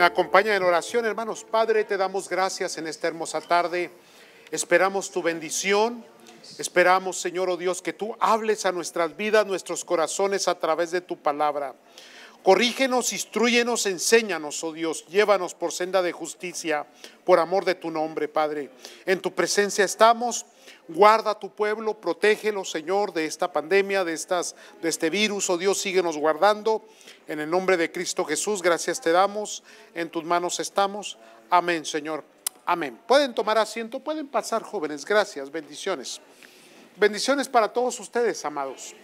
acompaña en oración, hermanos. Padre, te damos gracias en esta hermosa tarde. Esperamos tu bendición. Esperamos, Señor, oh Dios, que tú hables a nuestras vidas, nuestros corazones a través de tu palabra. Corrígenos, instruyenos, enséñanos, oh Dios, llévanos por senda de justicia, por amor de tu nombre, Padre. En tu presencia estamos, guarda a tu pueblo, protégelo, Señor, de esta pandemia, de, estas, de este virus, oh Dios, síguenos guardando. En el nombre de Cristo Jesús, gracias te damos, en tus manos estamos. Amén, Señor. Amén. Pueden tomar asiento, pueden pasar, jóvenes. Gracias, bendiciones. Bendiciones para todos ustedes, amados.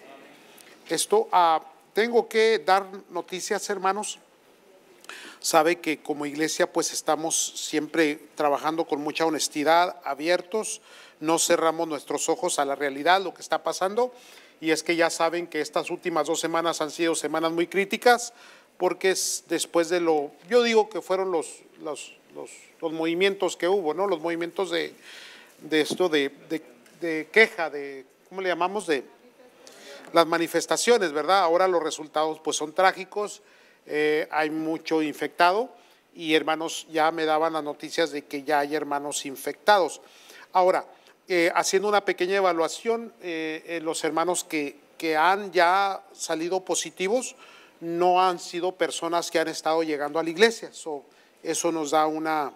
Esto a... Ah, tengo que dar noticias, hermanos. Sabe que como iglesia pues estamos siempre trabajando con mucha honestidad, abiertos, no cerramos nuestros ojos a la realidad, lo que está pasando. Y es que ya saben que estas últimas dos semanas han sido semanas muy críticas porque es después de lo, yo digo que fueron los, los, movimientos que hubo, ¿no? Los movimientos de, esto, de, de queja, de, ¿cómo le llamamos? De las manifestaciones, ¿verdad? Ahora los resultados pues son trágicos, eh, hay mucho infectado y hermanos, ya me daban las noticias de que ya hay hermanos infectados. Ahora, eh, haciendo una pequeña evaluación, eh, los hermanos que, han ya salido positivos no han sido personas que han estado llegando a la iglesia. So, eso nos da una,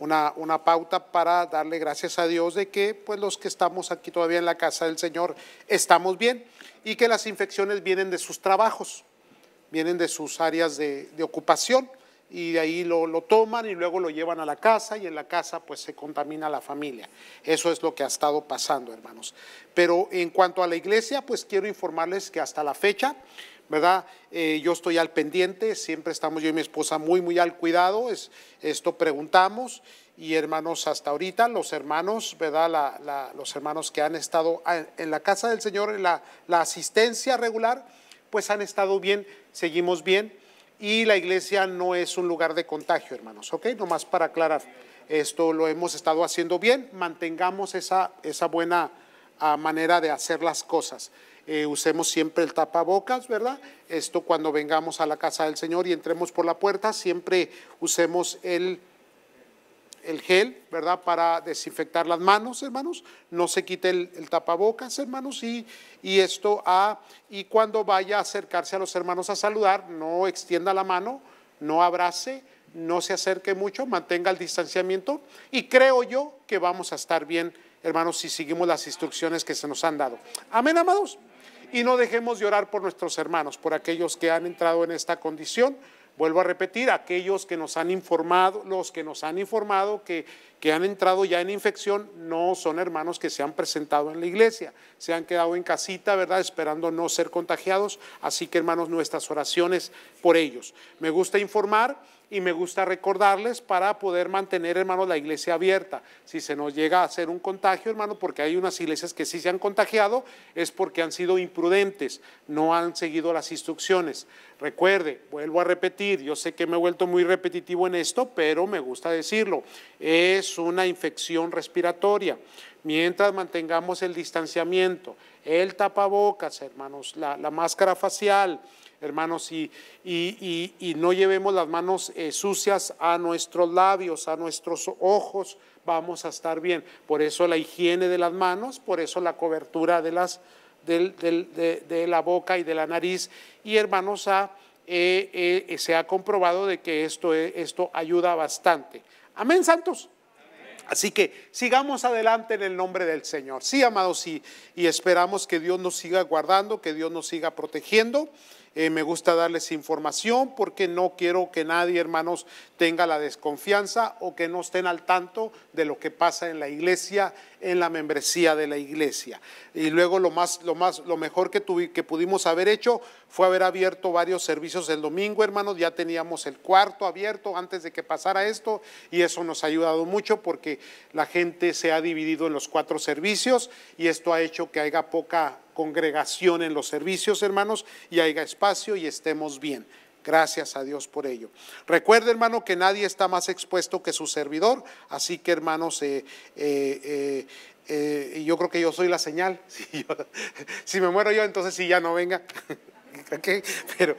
una, una, pauta para darle gracias a Dios de que pues los que estamos aquí todavía en la casa del Señor estamos bien y que las infecciones vienen de sus trabajos, vienen de sus áreas de, ocupación y de ahí lo, toman y luego lo llevan a la casa y en la casa pues se contamina la familia. Eso es lo que ha estado pasando, hermanos. Pero en cuanto a la iglesia, pues quiero informarles que hasta la fecha, ¿verdad? Eh, yo estoy al pendiente, siempre estamos yo y mi esposa muy, muy al cuidado, esto preguntamos y hermanos, hasta ahorita los hermanos, ¿verdad? los hermanos que han estado en la casa del Señor, en la, asistencia regular, pues han estado bien, seguimos bien y la iglesia no es un lugar de contagio, hermanos, ¿ok? Nomás para aclarar, esto lo hemos estado haciendo bien, mantengamos esa, buena ah, manera de hacer las cosas. Eh, usemos siempre el tapabocas, ¿verdad? Esto cuando vengamos a la casa del Señor y entremos por la puerta, siempre usemos el el gel, ¿verdad? Para desinfectar las manos, hermanos. No se quite el, tapabocas, hermanos. Y, y esto a, y cuando vaya a acercarse a los hermanos a saludar, no extienda la mano, no abrace, no se acerque mucho, mantenga el distanciamiento. Y creo yo que vamos a estar bien, hermanos, si seguimos las instrucciones que se nos han dado. Amén, amados. Y no dejemos de orar por nuestros hermanos, por aquellos que han entrado en esta condición Vuelvo a repetir, aquellos que nos han informado, los que nos han informado que, que han entrado ya en infección, no son hermanos que se han presentado en la iglesia, se han quedado en casita, ¿verdad? Esperando no ser contagiados. Así que, hermanos, nuestras oraciones por ellos. Me gusta informar y me gusta recordarles para poder mantener, hermanos la iglesia abierta. Si se nos llega a hacer un contagio, hermano, porque hay unas iglesias que sí se han contagiado, es porque han sido imprudentes, no han seguido las instrucciones. Recuerde, vuelvo a repetir, yo sé que me he vuelto muy repetitivo en esto, pero me gusta decirlo, es una infección respiratoria. Mientras mantengamos el distanciamiento, el tapabocas, hermanos, la máscara facial, hermanos, y, no llevemos las manos eh, sucias a nuestros labios, a nuestros ojos, vamos a estar bien. Por eso la higiene de las manos, por eso la cobertura de, de, la boca y de la nariz. Y hermanos, eh, eh, se ha comprobado de que esto, esto ayuda bastante. Amén, santos. Así que sigamos adelante en el nombre del Señor. Sí, amados, y esperamos que Dios nos siga guardando, que Dios nos siga protegiendo. Eh, me gusta darles información porque no quiero que nadie, hermanos, tenga la desconfianza o que no estén al tanto de lo que pasa en la iglesia, en la membresía de la iglesia. Y luego lo más, lo más, lo mejor que, que pudimos haber hecho fue haber abierto varios servicios el domingo, hermanos. Ya teníamos el cuarto abierto antes de que pasara esto y eso nos ha ayudado mucho porque la gente se ha dividido en los cuatro servicios y esto ha hecho que haya poca congregación en los servicios, hermanos, y haya espacio y estemos bien. Gracias a Dios por ello. Recuerde, hermano, que nadie está más expuesto que su servidor, así que, hermanos, eh, eh, eh, yo creo que yo soy la señal. Si, me muero yo, entonces si ya no venga. Pero,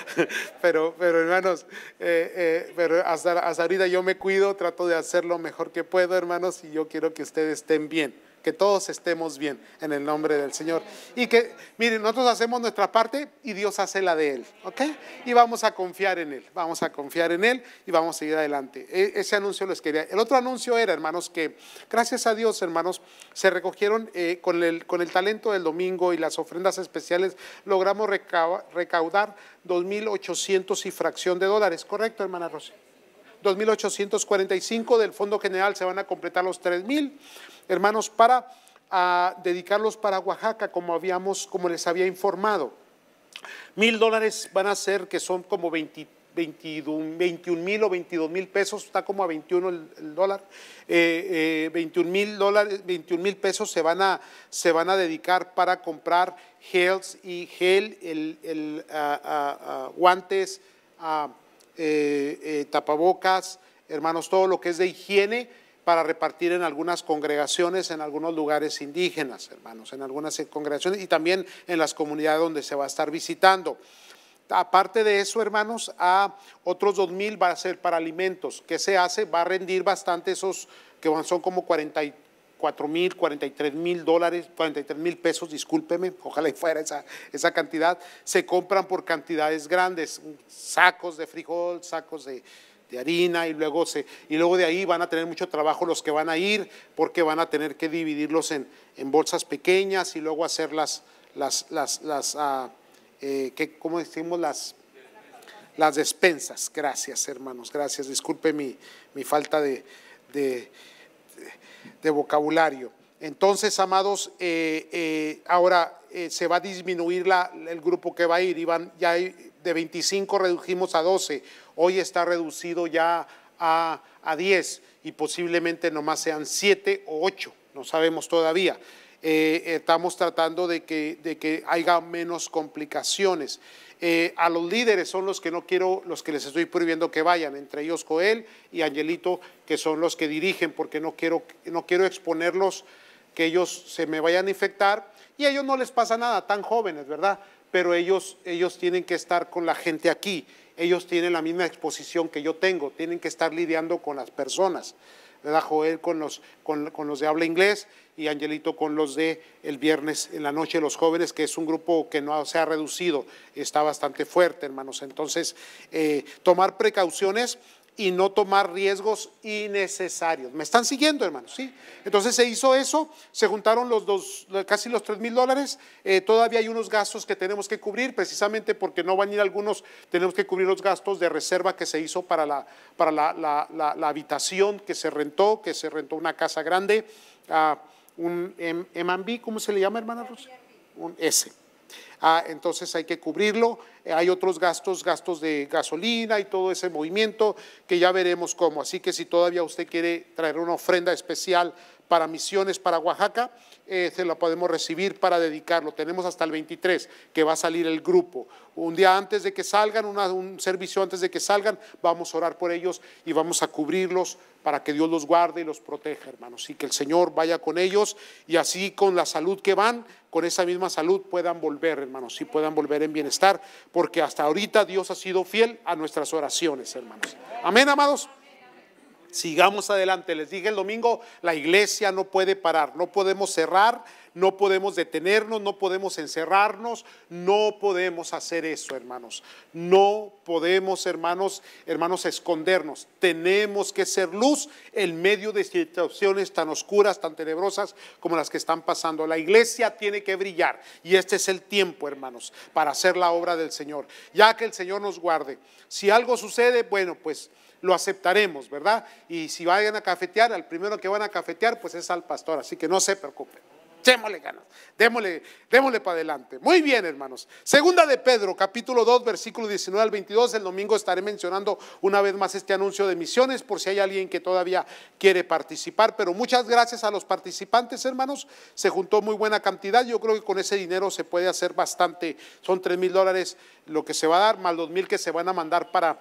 pero, pero hermanos, pero hasta, hasta ahorita yo me cuido, trato de hacer lo mejor que puedo, hermanos, y yo quiero que ustedes estén bien que todos estemos bien en el nombre del Señor. Y que, miren, nosotros hacemos nuestra parte y Dios hace la de Él, ¿ok? Y vamos a confiar en Él, vamos a confiar en Él y vamos a seguir adelante. E, ese anuncio les quería. El otro anuncio era, hermanos, que gracias a Dios, hermanos, se recogieron eh, con, el, con el talento del domingo y las ofrendas especiales, logramos recaudar 2.800 y fracción de dólares, ¿correcto, hermana Rosy? 2.845 del Fondo General se van a completar los 3.000, hermanos, para ah, dedicarlos para Oaxaca, como habíamos, como les había informado. Mil dólares van a ser que son como 21, mil o 22 mil pesos, está como a 21 el, dólar. Eh, 21 eh, mil pesos se van, a, se van a dedicar para comprar gels y gel, el, el ah, ah, eh, eh, tapabocas, hermanos, todo lo que es de higiene para repartir en algunas congregaciones, en algunos lugares indígenas, hermanos, en algunas congregaciones y también en las comunidades donde se va a estar visitando. Aparte de eso, hermanos, a otros 2.000 va a ser para alimentos. ¿Qué se hace? Va a rendir bastante esos que son como y 44 mil, 43 mil dólares, 43 mil pesos, discúlpeme, ojalá fuera esa, esa cantidad, se compran por cantidades grandes, sacos de frijol, sacos de, harina y luego se y luego de ahí van a tener mucho trabajo los que van a ir porque van a tener que dividirlos en, bolsas pequeñas y luego hacer las las ah, eh, cómo decimos las las despensas gracias hermanos gracias disculpe mi, falta de vocabulario. Entonces, amados, eh, eh, ahora eh, se va a disminuir la, el grupo que va a ir. Iban, ya de 25 redujimos a 12. Hoy está reducido ya a, a 10 y posiblemente nomás sean 7 o 8. No sabemos todavía. estamos tratando de que, de que haya menos complicaciones. Eh, a los líderes son los que no quiero, los que les estoy prohibiendo que vayan, entre ellos Coel y Angelito, que son los que dirigen, porque no quiero, no quiero exponerlos que ellos se me vayan a infectar. Y a ellos no les pasa nada, tan jóvenes, ¿verdad? Pero ellos, ellos tienen que estar con la gente aquí, ellos tienen la misma exposición que yo tengo, tienen que estar lidiando con las personas da Joel con los, con, los de habla inglés y Angelito con los de el viernes en la noche, los jóvenes, que es un grupo que no se ha reducido, está bastante fuerte, hermanos. Entonces, eh, tomar precauciones y no tomar riesgos innecesarios. ¿Me están siguiendo, hermano, Sí. Entonces se hizo eso, se juntaron los dos, casi los 3 mil dólares. Eh, todavía hay unos gastos que tenemos que cubrir, precisamente porque no van a ir algunos, tenemos que cubrir los gastos de reserva que se hizo para la, para la, habitación que se rentó, que se rentó una casa grande, un M&B, ¿cómo se le llama, hermana Rosa? Un S. Ah, entonces hay que cubrirlo. Eh, hay otros gastos, gastos de gasolina y todo ese movimiento que ya veremos cómo. Así que si todavía usted quiere traer una ofrenda especial para misiones para Oaxaca, eh, se lo podemos recibir para dedicarlo. Tenemos hasta el 23 que va a salir el grupo. Un día antes de que salgan, un servicio antes de que salgan, vamos a orar por ellos y vamos a cubrirlos para que Dios los guarde y los proteja, hermanos. Y que el Señor vaya con ellos y así con la salud que van, con esa misma salud puedan volver, hermanos, y puedan volver en bienestar, porque hasta ahorita Dios ha sido fiel a nuestras oraciones, hermanos. Amén, amados. Sigamos adelante. Les dije el domingo, la iglesia no puede parar, no podemos cerrar, no podemos detenernos, no podemos encerrarnos, no podemos hacer eso, hermanos. No podemos, hermanos, hermanos, escondernos. Tenemos que ser luz en medio de situaciones tan oscuras, tan tenebrosas como las que están pasando. La iglesia tiene que brillar y este es el tiempo, hermanos, para hacer la obra del Señor. Ya que el Señor nos guarde. Si algo sucede, bueno, pues lo aceptaremos, ¿verdad? Y si vayan a cafetear, al primero que van a cafetear, pues es al pastor, así que no se preocupen. Démosle ganas, démosle, démosle para adelante. Muy bien, hermanos. Segunda de Pedro, capítulo 2, versículo 19 al 22. El domingo estaré mencionando una vez más este anuncio de misiones por si hay alguien que todavía quiere participar. Pero muchas gracias a los participantes, hermanos. Se juntó muy buena cantidad. Yo creo que con ese dinero se puede hacer bastante. Son tres mil dólares lo que se va a dar, más los mil que se van a mandar para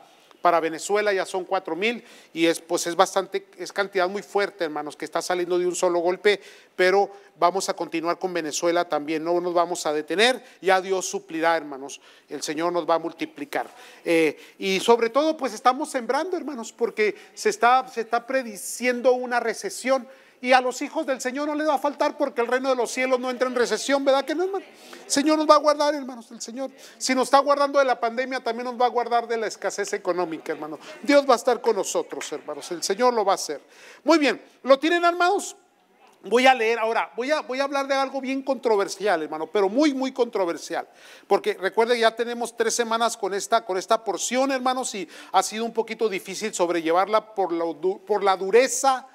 para Venezuela ya son cuatro mil y es, pues es bastante, es cantidad muy fuerte, hermanos, que está saliendo de un solo golpe, pero vamos a continuar con Venezuela también, no nos vamos a detener, ya Dios suplirá, hermanos, el Señor nos va a multiplicar. Eh, y sobre todo, pues estamos sembrando, hermanos, porque se está, se está prediciendo una recesión y a los hijos del Señor no les va a faltar porque el reino de los cielos no entra en recesión, ¿verdad que no, hermano? El Señor nos va a guardar, hermanos, el Señor. Si nos está guardando de la pandemia, también nos va a guardar de la escasez económica, hermano. Dios va a estar con nosotros, hermanos. El Señor lo va a hacer. Muy bien, ¿lo tienen armados? Voy a leer ahora, voy a, voy a hablar de algo bien controversial, hermano, pero muy, muy controversial. Porque que ya tenemos tres semanas con esta, con esta porción, hermanos, y ha sido un poquito difícil sobrellevarla por por la dureza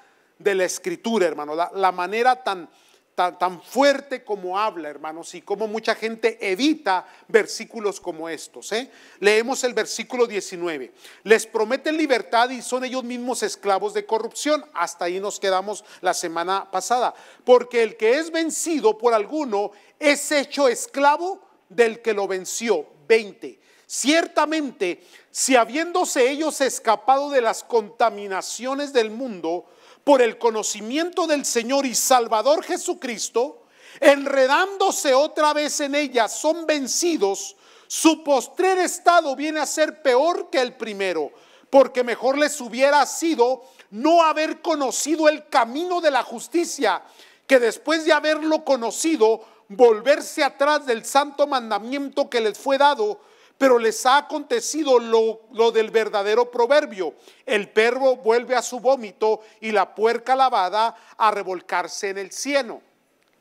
de la escritura, hermano, la, manera tan, tan, fuerte como habla, hermanos, y como mucha gente evita versículos como estos. ¿eh? Leemos el versículo 19. Les prometen libertad y son ellos mismos esclavos de corrupción. Hasta ahí nos quedamos la semana pasada. Porque el que es vencido por alguno es hecho esclavo del que lo venció. 20. Ciertamente, si habiéndose ellos escapado de las contaminaciones del mundo, por el conocimiento del Señor y Salvador Jesucristo, enredándose otra vez en ella, son vencidos, su postrer estado viene a ser peor que el primero, porque mejor les hubiera sido no haber conocido el camino de la justicia, que después de haberlo conocido, volverse atrás del santo mandamiento que les fue dado pero les ha acontecido lo, del verdadero proverbio. El perro vuelve a su vómito y la puerca lavada a revolcarse en el cieno.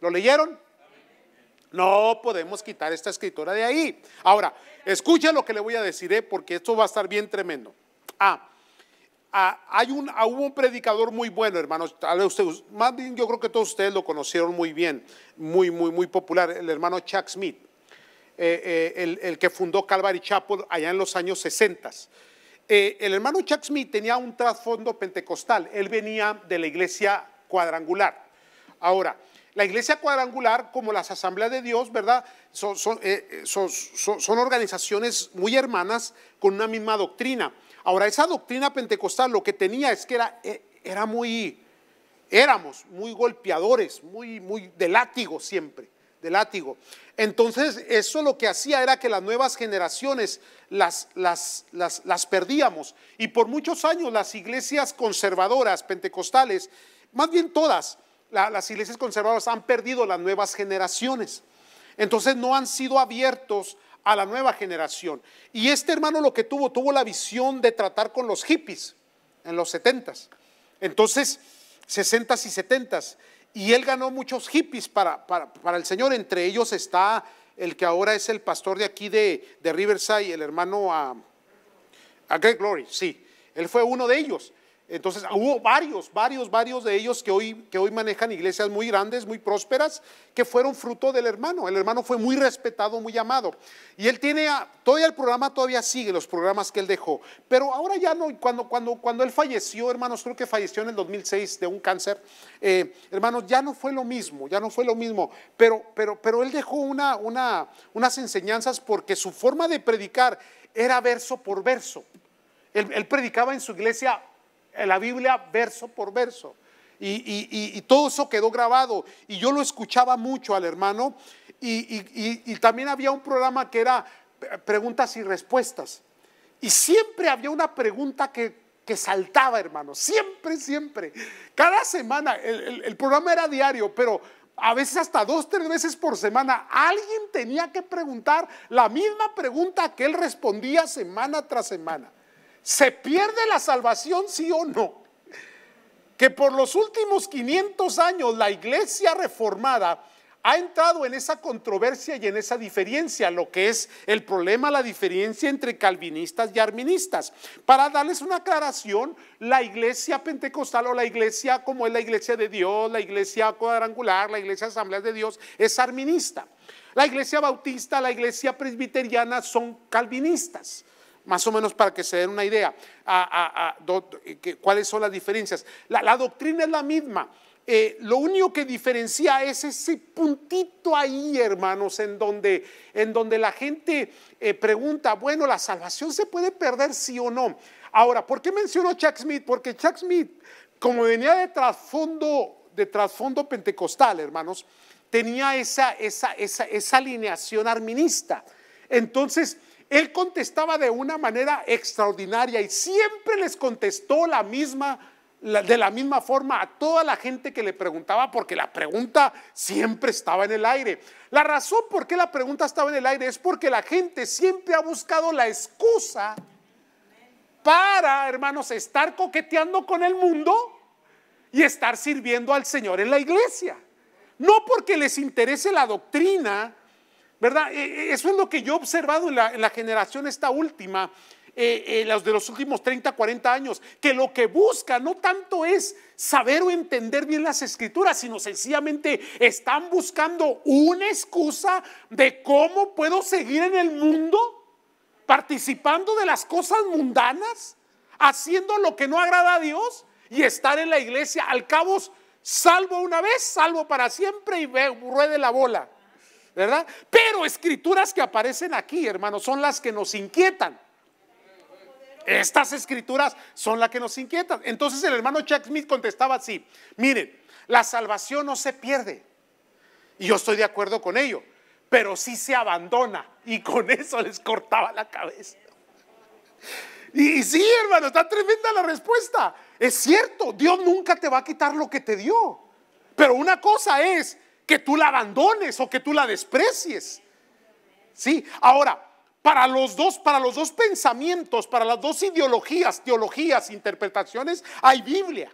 ¿Lo leyeron? No podemos quitar esta escritura de ahí. Ahora, escucha lo que le voy a decir, ¿eh? porque esto va a estar bien tremendo. Ah, ah hay un, ah, hubo un predicador muy bueno, hermanos. Ustedes, más yo creo que todos ustedes lo conocieron muy bien, muy, muy, muy popular, el hermano Chuck Smith. Eh, eh, el, que fundó Calvary Chapel allá en los años 60. Eh, el hermano Chuck Smith tenía un trasfondo pentecostal, él venía de la iglesia cuadrangular. Ahora, la iglesia cuadrangular, como las asambleas de Dios, ¿verdad? Son, organizaciones muy hermanas con una misma doctrina. Ahora, esa doctrina pentecostal lo que tenía es que era, muy, éramos muy golpeadores, muy, muy de látigo siempre de látigo. Entonces, eso lo que hacía era que las nuevas generaciones las, las, las, perdíamos. Y por muchos años las iglesias conservadoras, pentecostales, más bien todas, las iglesias conservadoras han perdido las nuevas generaciones. Entonces, no han sido abiertos a la nueva generación. Y este hermano lo que tuvo, tuvo la visión de tratar con los hippies en los setentas Entonces, sesentas y setentas y él ganó muchos hippies para, el Señor. Entre ellos está el que ahora es el pastor de aquí de, de Riverside, el hermano a, ah, a Greg Glory. Sí, él fue uno de ellos. Entonces, ah, hubo varios, varios, varios de ellos que hoy, que hoy manejan iglesias muy grandes, muy prósperas, que fueron fruto del hermano. El hermano fue muy respetado, muy amado. Y él tiene, todavía el programa todavía sigue, los programas que él dejó. Pero ahora ya no, cuando, cuando, cuando él falleció, hermanos, creo que falleció en el 2006 de un cáncer, eh, hermanos, ya no fue lo mismo, ya no fue lo mismo. Pero, pero, pero él dejó una, una, unas enseñanzas porque su forma de predicar era verso por verso. él, predicaba en su iglesia la Biblia verso por verso. Y, todo eso quedó grabado. Y yo lo escuchaba mucho al hermano. Y, también había un programa que era preguntas y respuestas. Y siempre había una pregunta que, saltaba, hermano. Siempre, siempre. Cada semana. El, el programa era diario, pero a veces hasta dos, tres veces por semana, alguien tenía que preguntar la misma pregunta que él respondía semana tras semana. ¿Se pierde la salvación, sí o no? Que por los últimos 500 años la iglesia reformada ha entrado en esa controversia y en esa diferencia, lo que es el problema, la diferencia entre calvinistas y arministas. Para darles una aclaración, la iglesia pentecostal o la iglesia como es la iglesia de Dios, la iglesia cuadrangular, la iglesia asamblea de Dios, es arminista. La iglesia bautista, la iglesia presbiteriana son calvinistas más o menos para que se den una idea a, eh, cuáles son las diferencias. La, doctrina es la misma. Eh, lo único que diferencia es ese puntito ahí, hermanos, en donde, en donde la gente eh, pregunta, bueno, ¿la salvación se puede perder sí o no? Ahora, ¿por qué menciono Chuck Smith? Porque Chuck Smith, como venía de trasfondo, de trasfondo pentecostal, hermanos, tenía esa, esa, esa, esa alineación arminista. Entonces, él contestaba de una manera extraordinaria y siempre les contestó la misma de la misma forma a toda la gente que le preguntaba, porque la pregunta siempre estaba en el aire. La razón por qué la pregunta estaba en el aire es porque la gente siempre ha buscado la excusa para, hermanos, estar coqueteando con el mundo y estar sirviendo al Señor en la iglesia. No porque les interese la doctrina, ¿verdad? Eh, eh, eso es lo que yo he observado en la, generación esta última, eh, eh, los de los últimos 30, 40 años, que lo que busca no tanto es saber o entender bien las escrituras, sino sencillamente están buscando una excusa de cómo puedo seguir en el mundo participando de las cosas mundanas, haciendo lo que no agrada a Dios y estar en la iglesia. Al cabo, salvo una vez, salvo para siempre y ruede la bola. ¿verdad? Pero escrituras que aparecen aquí, hermanos, son las que nos inquietan. Estas escrituras son las que nos inquietan. Entonces el hermano Chuck Smith contestaba así, miren, la salvación no se pierde. Y yo estoy de acuerdo con ello, pero si se abandona. Y con eso les cortaba la cabeza. Y, sí, hermano, está tremenda la respuesta. Es cierto, Dios nunca te va a quitar lo que te dio. Pero una cosa es que tú la abandones o que tú la desprecies. Sí, ahora, para los dos, para los dos pensamientos, para las dos ideologías, teologías, interpretaciones, hay Biblia.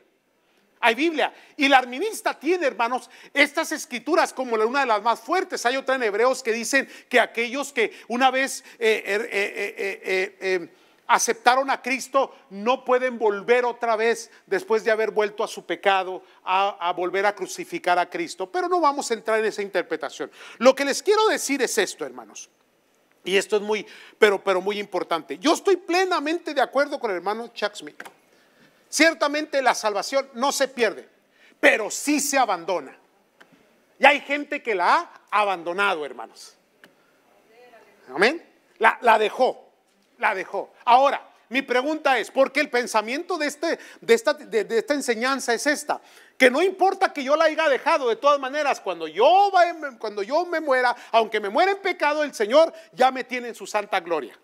Hay Biblia. Y la arminista tiene, hermanos, estas escrituras como una de las más fuertes. Hay otra en Hebreos que dicen que aquellos que una vez eh, er, eh, eh, aceptaron a Cristo no pueden volver otra vez después de haber vuelto a su pecado, a, volver a crucificar a Cristo. Pero no vamos a entrar en esa interpretación. Lo que les quiero decir es esto, hermanos. Y esto es muy, pero, pero muy importante. Yo estoy plenamente de acuerdo con el hermano Chuck Smith. Ciertamente la salvación no se pierde, pero sí se abandona. Y hay gente que la ha abandonado, hermanos. Amén. la dejó la dejó. Ahora, mi pregunta es, porque el pensamiento de, este, de, esta, de, esta enseñanza es esta, que no importa que yo la haya dejado, de todas maneras, cuando yo, cuando yo me muera, aunque me muera en pecado, el Señor ya me tiene en su santa gloria.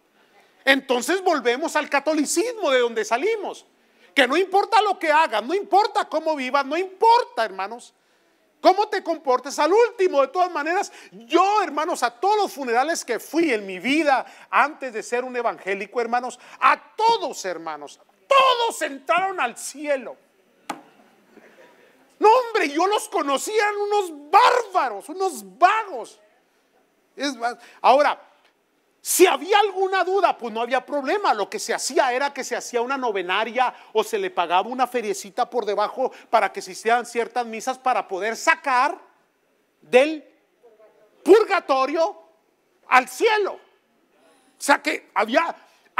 Entonces volvemos al catolicismo de donde salimos, que no importa lo que haga no importa cómo viva no importa, hermanos, cómo te comportes. Al último, de todas maneras, yo, hermanos, a todos los funerales que fui en mi vida antes de ser un evangélico, hermanos, a todos, hermanos, todos entraron al cielo. No, hombre, yo los conocía, unos bárbaros, unos vagos. Es, más, ahora, si había alguna duda, pues no había problema. Lo que se hacía era que se hacía una novenaria o se le pagaba una feriecita por debajo para que se hicieran ciertas misas para poder sacar del purgatorio al cielo. O sea que había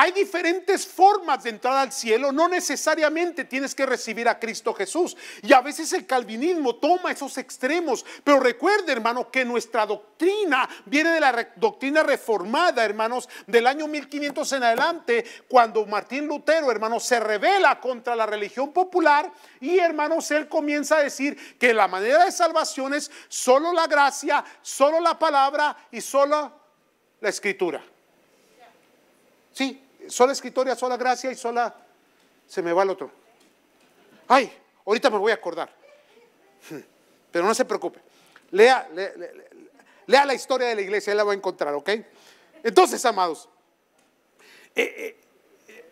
hay diferentes formas de entrar al cielo, no necesariamente tienes que recibir a Cristo Jesús. Y a veces el calvinismo toma esos extremos, pero recuerde, hermano, que nuestra doctrina viene de la doctrina reformada, hermanos, del año 1500 en adelante, cuando Martín Lutero, hermano se revela contra la religión popular y, hermanos, él comienza a decir que la manera de salvación es solo la gracia, solo la palabra y solo la escritura. Sí, sola escritoria, sola gracia y sola... Se me va el otro. Ay, ahorita me voy a acordar. Pero no se preocupe. Lea, lea, la historia de la iglesia, él la va a encontrar, ¿ok? Entonces, amados, eh, eh,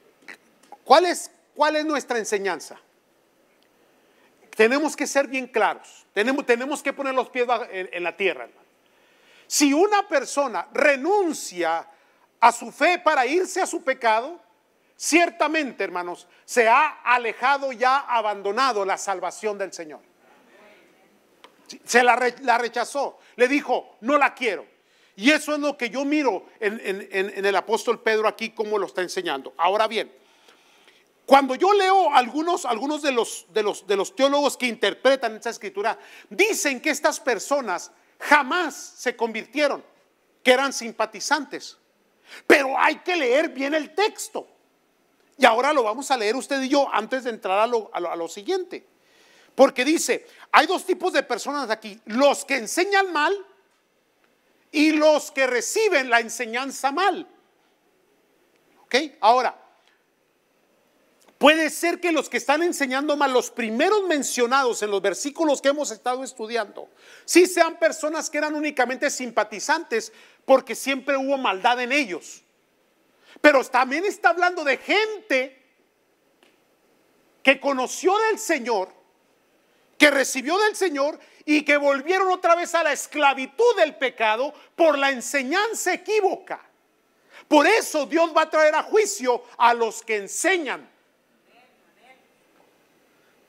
¿cuál, es, nuestra enseñanza? Tenemos que ser bien claros. Tenemos, tenemos que poner los pies en, la tierra, hermano. Si una persona renuncia a su fe para irse a su pecado, ciertamente, hermanos, se ha alejado ya abandonado la salvación del Señor. Se la, rechazó, le dijo, no la quiero. Y eso es lo que yo miro en, el apóstol Pedro aquí, como lo está enseñando. Ahora bien, cuando yo leo algunos, algunos de, los, los, de los teólogos que interpretan esta escritura, dicen que estas personas jamás se convirtieron, que eran simpatizantes. Pero hay que leer bien el texto. Y ahora lo vamos a leer usted y yo antes de entrar a lo, siguiente. Porque dice, hay dos tipos de personas aquí, los que enseñan mal y los que reciben la enseñanza mal. ¿Ok? Ahora, puede ser que los que están enseñando mal, los primeros mencionados en los versículos que hemos estado estudiando, sí sean personas que eran únicamente simpatizantes porque siempre hubo maldad en ellos. Pero también está hablando de gente que conoció del Señor, que recibió del Señor y que volvieron otra vez a la esclavitud del pecado por la enseñanza equívoca. Por eso Dios va a traer a juicio a los que enseñan.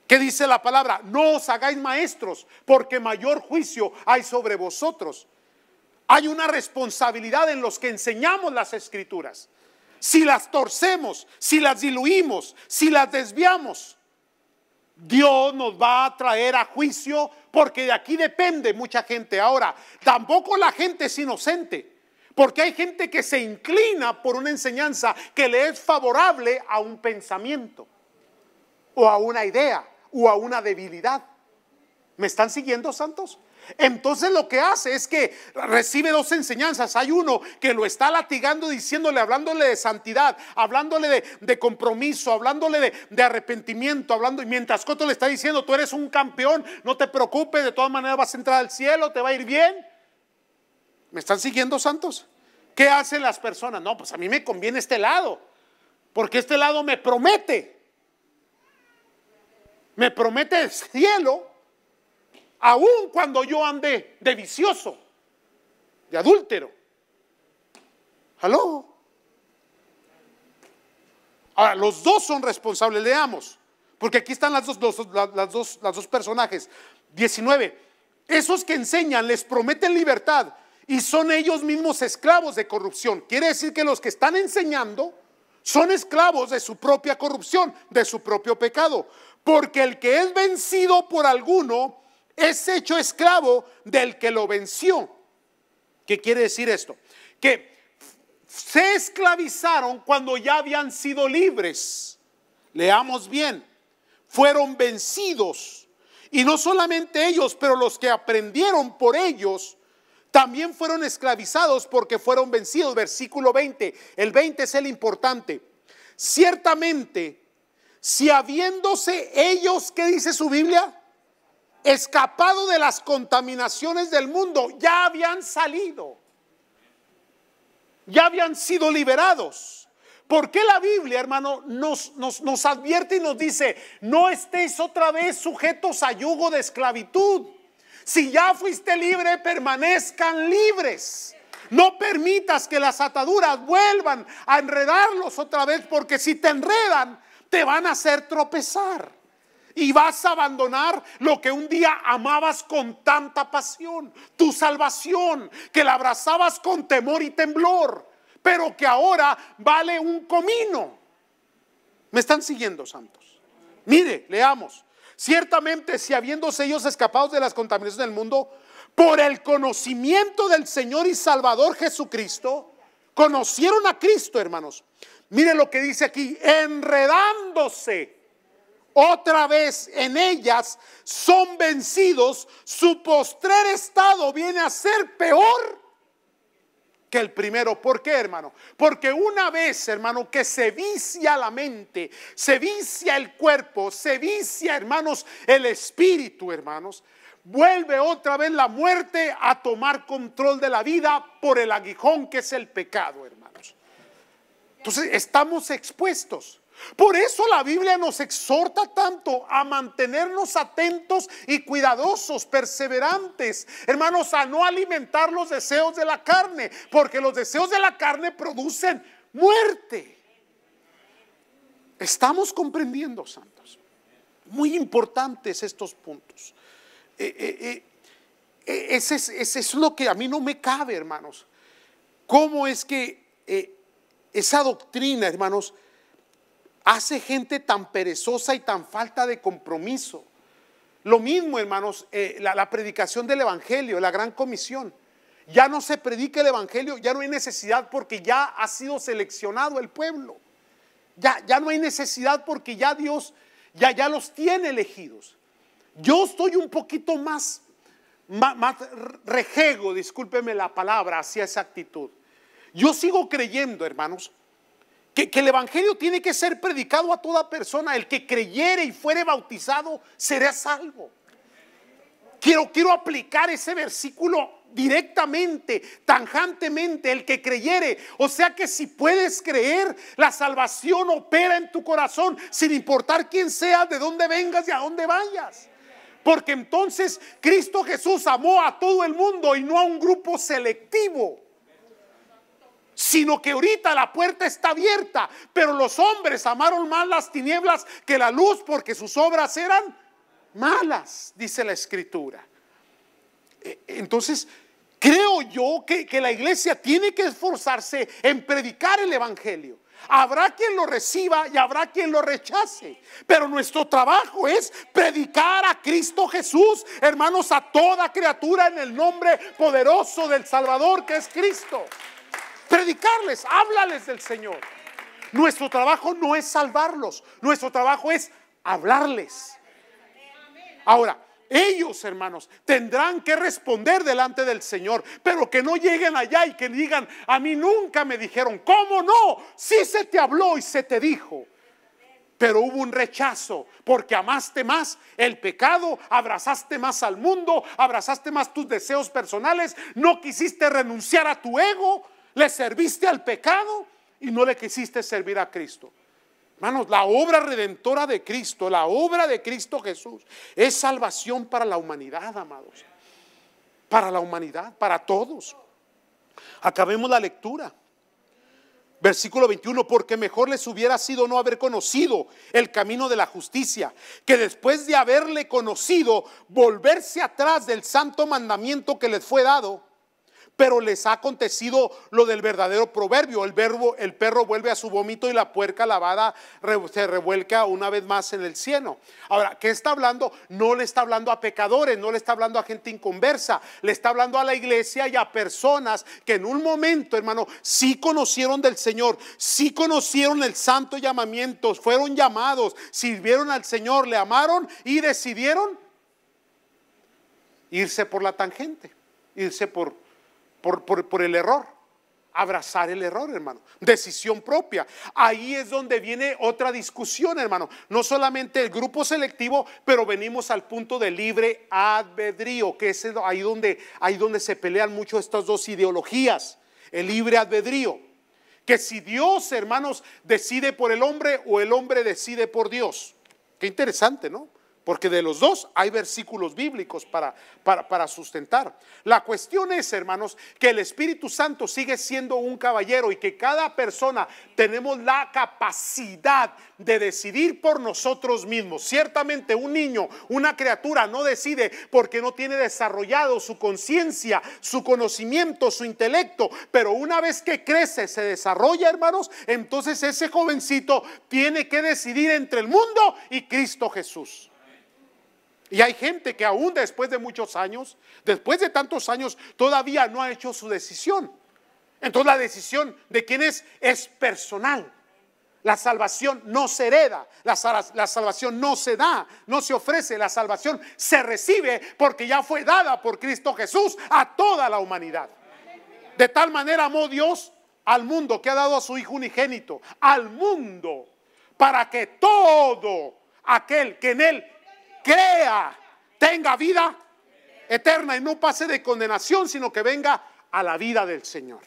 ¿Qué dice la palabra? No os hagáis maestros, porque mayor juicio hay sobre vosotros. Hay una responsabilidad en los que enseñamos las escrituras. Si las torcemos, si las diluimos, si las desviamos, Dios nos va a traer a juicio porque de aquí depende mucha gente. Ahora, tampoco la gente es inocente. Porque hay gente que se inclina por una enseñanza que le es favorable a un pensamiento, o a una idea, o a una debilidad. ¿Me están siguiendo, santos? Entonces lo que hace es que recibe dos enseñanzas. Hay uno que lo está latigando diciéndole, hablándole de santidad, hablándole de, compromiso, hablándole de, arrepentimiento, hablando. Y mientras Coto le está diciendo, tú eres un campeón, no te preocupes, de todas maneras vas a entrar al cielo, te va a ir bien. ¿Me están siguiendo, santos? ¿Qué hacen las personas? No, pues a mí me conviene este lado, porque este lado me promete. Me promete el cielo aun cuando yo andé de vicioso, de adúltero. ¿Aló? Ahora, los dos son responsables, leamos, porque aquí están las dos, los, dos, las dos personajes. 19. Esos que enseñan les prometen libertad y son ellos mismos esclavos de corrupción. Quiere decir que los que están enseñando son esclavos de su propia corrupción, de su propio pecado. Porque el que es vencido por alguno es hecho esclavo del que lo venció. ¿Qué quiere decir esto? Que se esclavizaron cuando ya habían sido libres. Leamos bien, fueron vencidos. Y no solamente ellos, pero los que aprendieron por ellos, también fueron esclavizados porque fueron vencidos. Versículo 20, el 20 es el importante. Ciertamente, si habiéndose ellos, ¿qué dice su Biblia? escapado de las contaminaciones del mundo, ya habían salido, ya habían sido liberados. Porque la Biblia, hermano, nos, nos advierte y nos dice, no estéis otra vez sujetos a yugo de esclavitud? Si ya fuiste libre, permanezcan libres. No permitas que las ataduras vuelvan a enredarlos otra vez, porque si te enredan, te van a hacer tropezar y vas a abandonar lo que un día amabas con tanta pasión, tu salvación, que la abrazabas con temor y temblor, pero que ahora vale un comino. ¿Me están siguiendo, santos? Mire, leamos. Ciertamente, si habiéndose ellos escapados de las contaminaciones del mundo, por el conocimiento del Señor y Salvador Jesucristo, conocieron a Cristo, hermanos. Mire lo que dice aquí, enredándose otra vez en ellas son vencidos, su postrer estado viene a ser peor que el primero. ¿Por qué, hermano? Porque una vez, hermano, que se vicia la mente, se vicia el cuerpo, se vicia, hermanos, el espíritu, hermanos, vuelve otra vez la muerte a tomar control de la vida por el aguijón que es el pecado, hermanos. Entonces, estamos expuestos. Por eso la Biblia nos exhorta tanto a mantenernos atentos y cuidadosos, perseverantes, hermanos, a no alimentar los deseos de la carne, porque los deseos de la carne producen muerte. Estamos comprendiendo, santos. Muy importantes estos puntos. Eh, eh, eh, ese, es, lo que a mí no me cabe, hermanos. ¿Cómo es que esa doctrina, hermanos, hace gente tan perezosa y tan falta de compromiso. Lo mismo, hermanos, eh, la, predicación del Evangelio, la gran comisión. Ya no se predica el Evangelio, ya no hay necesidad porque ya ha sido seleccionado el pueblo. Ya, ya no hay necesidad porque ya Dios ya, ya los tiene elegidos. Yo estoy un poquito más, más, más rejego, discúlpeme la palabra, hacia esa actitud. Yo sigo creyendo, hermanos, que, el Evangelio tiene que ser predicado a toda persona. El que creyere y fuere bautizado será salvo. Quiero, quiero aplicar ese versículo directamente, tanjantemente, el que creyere. O sea que si puedes creer, la salvación opera en tu corazón, sin importar quién seas, de dónde vengas y a dónde vayas. Porque entonces Cristo Jesús amó a todo el mundo y no a un grupo selectivo sino que ahorita la puerta está abierta, pero los hombres amaron más las tinieblas que la luz porque sus obras eran malas, dice la escritura. E, entonces, creo yo que, que la iglesia tiene que esforzarse en predicar el Evangelio. Habrá quien lo reciba y habrá quien lo rechace. Pero nuestro trabajo es predicar a Cristo Jesús, hermanos, a toda criatura en el nombre poderoso del Salvador que es Cristo. Predicarles, háblales del Señor. Nuestro trabajo no es salvarlos, nuestro trabajo es hablarles. Ahora, ellos, hermanos, tendrán que responder delante del Señor, pero que no lleguen allá y que digan, a mí nunca me dijeron, ¿cómo no? Sí se te habló y se te dijo. Pero hubo un rechazo porque amaste más el pecado, abrazaste más al mundo, abrazaste más tus deseos personales, no quisiste renunciar a tu ego, le serviste al pecado y no le quisiste servir a Cristo. Hermanos, la obra redentora de Cristo, la obra de Cristo Jesús, es salvación para la humanidad, amados. Para la humanidad, para todos. Acabemos la lectura. Versículo 21, porque mejor les hubiera sido no haber conocido el camino de la justicia, que después de haberle conocido, volverse atrás del santo mandamiento que les fue dado pero les ha acontecido lo del verdadero proverbio. El, verbo, el perro vuelve a su vómito y la puerca lavada se revuelca una vez más en el cielo. Ahora, ¿qué está hablando? No le está hablando a pecadores, no le está hablando a gente inconversa, le está hablando a la iglesia y a personas que en un momento, hermano, sí conocieron del Señor, sí conocieron el santo llamamiento, fueron llamados, sirvieron al Señor, le amaron y decidieron irse por la tangente, irse por por, el error. Abrazar el error, hermano. Decisión propia. Ahí es donde viene otra discusión, hermano. No solamente el grupo selectivo, pero venimos al punto de libre albedrío, que es ahí donde, ahí donde se pelean mucho estas dos ideologías. El libre albedrío. Que si Dios, hermanos, decide por el hombre o el hombre decide por Dios. Qué interesante, ¿no? Porque de los dos hay versículos bíblicos para, sustentar. La cuestión es, hermanos, que el Espíritu Santo sigue siendo un caballero y que cada persona tenemos la capacidad de decidir por nosotros mismos. Ciertamente un niño, una criatura no decide porque no tiene desarrollado su conciencia, su conocimiento, su intelecto. Pero una vez que crece, se desarrolla, hermanos, entonces ese jovencito tiene que decidir entre el mundo y Cristo Jesús. Y hay gente que aún después de muchos años, después de tantos años, todavía no ha hecho su decisión. Entonces la decisión de quién es es personal. La salvación no se hereda, la, la, salvación no se da, no se ofrece, la salvación se recibe porque ya fue dada por Cristo Jesús a toda la humanidad. De tal manera amó Dios al mundo que ha dado a su Hijo unigénito, al mundo, para que todo aquel que en Él crea, tenga vida eterna y no pase de condenación, sino que venga a la vida del Señor.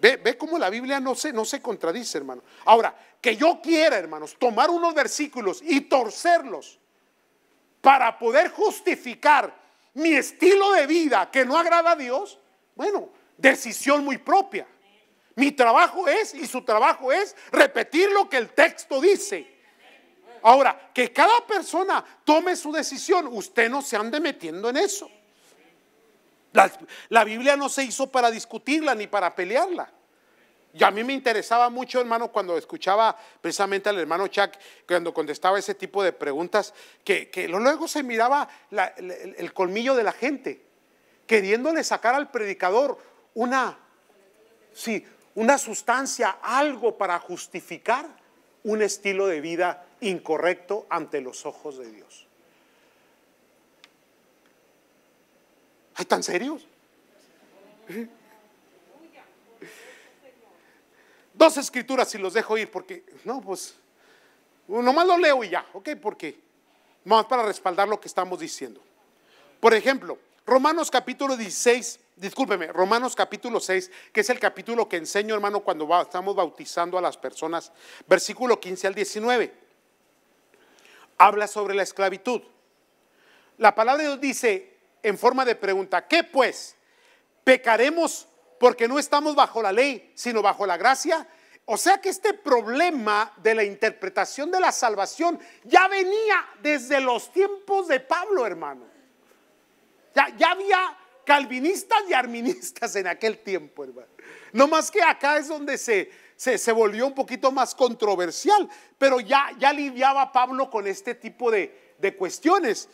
Ve, ve cómo la Biblia no se, no se contradice, hermano. Ahora, que yo quiera, hermanos, tomar unos versículos y torcerlos para poder justificar mi estilo de vida que no agrada a Dios, bueno, decisión muy propia. Mi trabajo es, y su trabajo es, repetir lo que el texto dice. Ahora, que cada persona tome su decisión, usted no se ande metiendo en eso. La, Biblia no se hizo para discutirla ni para pelearla. Y a mí me interesaba mucho, hermano, cuando escuchaba precisamente al hermano Chuck, cuando contestaba ese tipo de preguntas, que, luego se miraba el, colmillo de la gente, queriéndole sacar al predicador una, sí, una sustancia, algo para justificar un estilo de vida incorrecto ante los ojos de Dios. ¿hay tan serios? Dos escrituras y los dejo ir porque, no, pues, nomás lo leo y ya, ¿ok? Porque, más para respaldar lo que estamos diciendo. Por ejemplo, Romanos capítulo 16, discúlpeme, Romanos capítulo 6, que es el capítulo que enseño, hermano, cuando estamos bautizando a las personas, versículo 15 al 19 habla sobre la esclavitud. La palabra de Dios dice en forma de pregunta, ¿qué pues? ¿Pecaremos porque no estamos bajo la ley, sino bajo la gracia? O sea que este problema de la interpretación de la salvación ya venía desde los tiempos de Pablo, hermano. Ya, había calvinistas y arministas en aquel tiempo, hermano. No más que acá es donde se, se, volvió un poquito más controversial, pero ya, ya lidiaba Pablo con este tipo de, de cuestiones.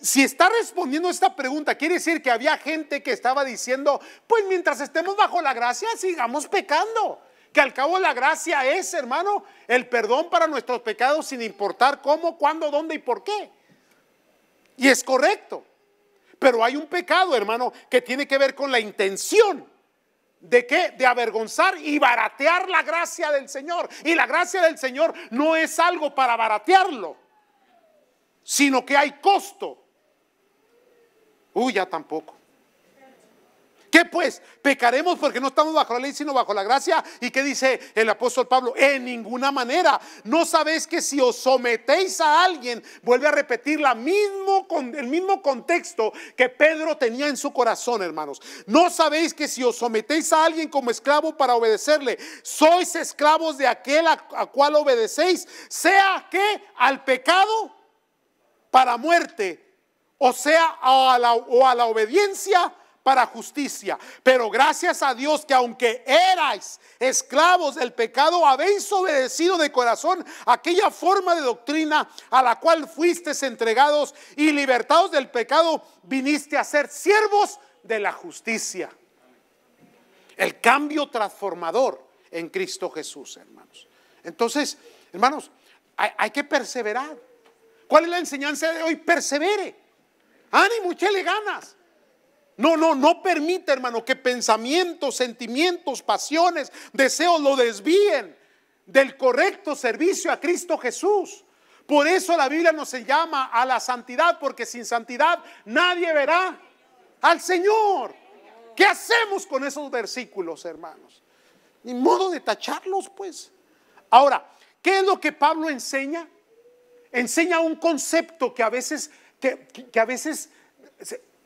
Si está respondiendo esta pregunta, quiere decir que había gente que estaba diciendo, pues mientras estemos bajo la gracia, sigamos pecando. Que al cabo la gracia es, hermano, el perdón para nuestros pecados sin importar cómo, cuándo, dónde y por qué. Y es correcto. Pero hay un pecado, hermano, que tiene que ver con la intención. ¿De qué? De avergonzar y baratear la gracia del Señor. Y la gracia del Señor no es algo para baratearlo, sino que hay costo. Uy, ya tampoco. ¿Qué pues? ¿Pecaremos porque no estamos bajo la ley, sino bajo la gracia? ¿Y qué dice el apóstol Pablo? En ninguna manera. ¿No sabéis que si os sometéis a alguien, vuelve a repetir mismo, el mismo contexto que Pedro tenía en su corazón, hermanos? ¿No sabéis que si os sometéis a alguien como esclavo para obedecerle, sois esclavos de aquel a, cual obedecéis, sea que al pecado para muerte, o sea, a la, o a la obediencia para justicia. Pero gracias a Dios que aunque erais esclavos del pecado, habéis obedecido de corazón aquella forma de doctrina a la cual fuisteis entregados y libertados del pecado, viniste a ser siervos de la justicia. El cambio transformador en Cristo Jesús, hermanos. Entonces, hermanos, hay, que perseverar. ¿Cuál es la enseñanza de hoy? Persevere. Ánimo, le ganas. No, no, no permite, hermano, que pensamientos, sentimientos, pasiones, deseos lo desvíen del correcto servicio a Cristo Jesús. Por eso la Biblia nos llama a la santidad, porque sin santidad nadie verá al Señor. ¿Qué hacemos con esos versículos, hermanos? Ni modo de tacharlos, pues. Ahora, ¿qué es lo que Pablo enseña? Enseña un concepto que a veces, que a veces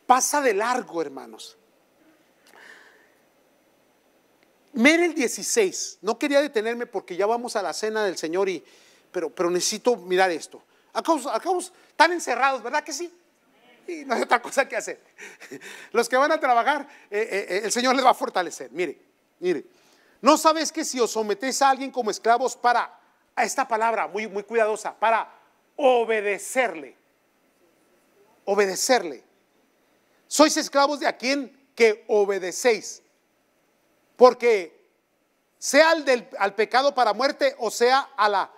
pasa de largo, hermanos. Mere el 16. No quería detenerme porque ya vamos a la cena del Señor y pero, pero necesito mirar esto. Acabamos, tan encerrados, ¿verdad que sí? Y no hay otra cosa que hacer. Los que van a trabajar, eh, eh, eh, el Señor les va a fortalecer. Mire, mire. No sabes que si os sometéis a alguien como esclavos para, a esta palabra muy, muy cuidadosa, para obedecerle. Obedecerle. Sois esclavos de a quien que obedecéis. Porque sea al, del, al pecado para muerte o sea a la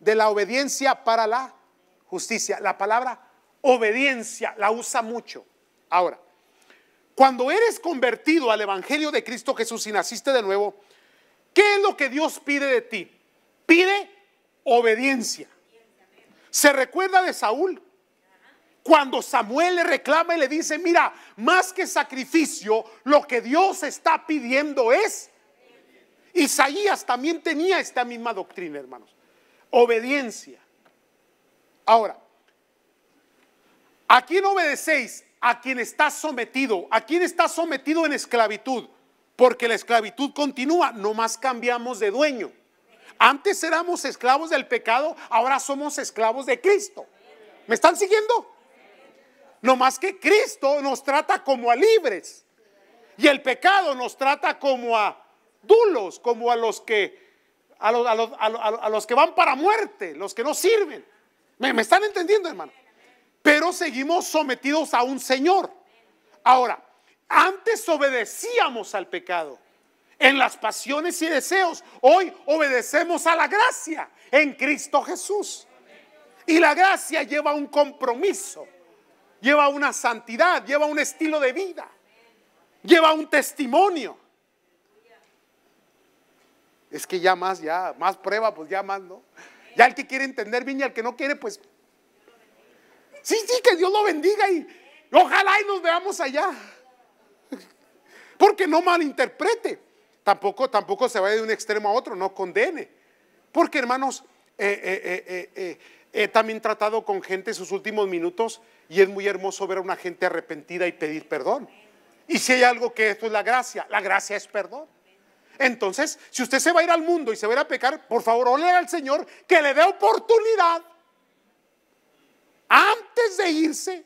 de la obediencia para la justicia. La palabra obediencia la usa mucho. Ahora, cuando eres convertido al Evangelio de Cristo Jesús y naciste de nuevo, ¿qué es lo que Dios pide de ti? Pide obediencia. ¿Se recuerda de Saúl? Cuando Samuel le reclama y le dice, mira, más que sacrificio, lo que Dios está pidiendo es... Isaías también tenía esta misma doctrina, hermanos. Obediencia. Ahora, ¿a quién obedecéis? A quien está sometido. ¿A quien está sometido en esclavitud? Porque la esclavitud continúa, nomás cambiamos de dueño. Antes éramos esclavos del pecado, ahora somos esclavos de Cristo. ¿Me están siguiendo? No más que Cristo nos trata como a libres. Y el pecado nos trata como a dulos, como a los que a los, que van para muerte, los que no sirven. ¿Me, me están entendiendo, hermano? Pero seguimos sometidos a un Señor. Ahora, antes obedecíamos al pecado en las pasiones y deseos. Hoy obedecemos a la gracia en Cristo Jesús. Y la gracia lleva un compromiso lleva una santidad, lleva un estilo de vida, lleva un testimonio. Es que ya más, ya más prueba, pues ya más, ¿no? Ya el que quiere entender bien y que no quiere, pues... Sí, sí, que Dios lo bendiga y ojalá y nos veamos allá. Porque no malinterprete. Tampoco, tampoco se vaya de un extremo a otro, no condene. Porque hermanos, he eh, eh, eh, también tratado con gente en sus últimos minutos y es muy hermoso ver a una gente arrepentida y pedir perdón. Y si hay algo que esto es la gracia, la gracia es perdón. Entonces, si usted se va a ir al mundo y se va a ir a pecar, por favor, ole al Señor que le dé oportunidad antes de irse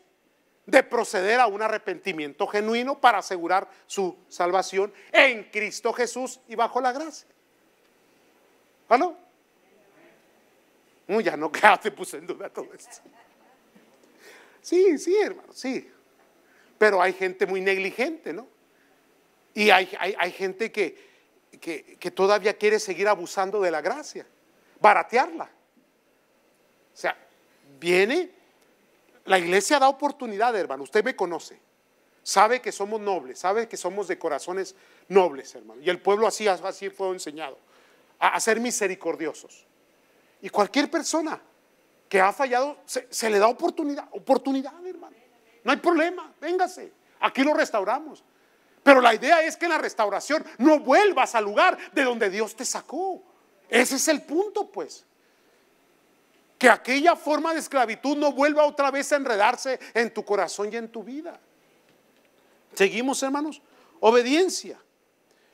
de proceder a un arrepentimiento genuino para asegurar su salvación en Cristo Jesús y bajo la gracia. ¿Aló? ¿Ah, ya no, ya te puse en duda todo esto. Sí, sí, hermano, sí. Pero hay gente muy negligente, ¿no? Y hay, hay, gente que, que, todavía quiere seguir abusando de la gracia, baratearla. O sea, viene, la iglesia da oportunidad, hermano, usted me conoce sabe que somos nobles, sabe que somos de corazones nobles, hermano. Y el pueblo así, así fue enseñado, a, a, ser misericordiosos. Y cualquier persona que ha fallado, se, le da oportunidad, oportunidad, hermano. No hay problema, véngase, aquí lo restauramos. Pero la idea es que en la restauración no vuelvas al lugar de donde Dios te sacó. Ese es el punto, pues. Que aquella forma de esclavitud no vuelva otra vez a enredarse en tu corazón y en tu vida. Seguimos, hermanos. Obediencia.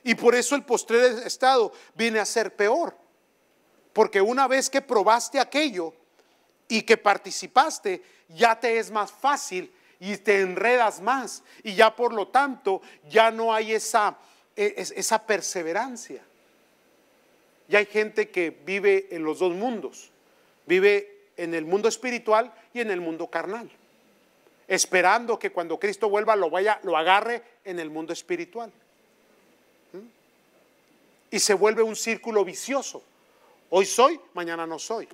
Y por eso el postre postrer estado viene a ser peor. Porque una vez que probaste aquello, y que participaste, ya te es más fácil y te enredas más. Y ya por lo tanto, ya no hay esa, e, esa perseverancia. Ya hay gente que vive en los dos mundos. Vive en el mundo espiritual y en el mundo carnal. Esperando que cuando Cristo vuelva lo vaya, lo agarre en el mundo espiritual. ¿Mm? Y se vuelve un círculo vicioso. Hoy soy, mañana no soy.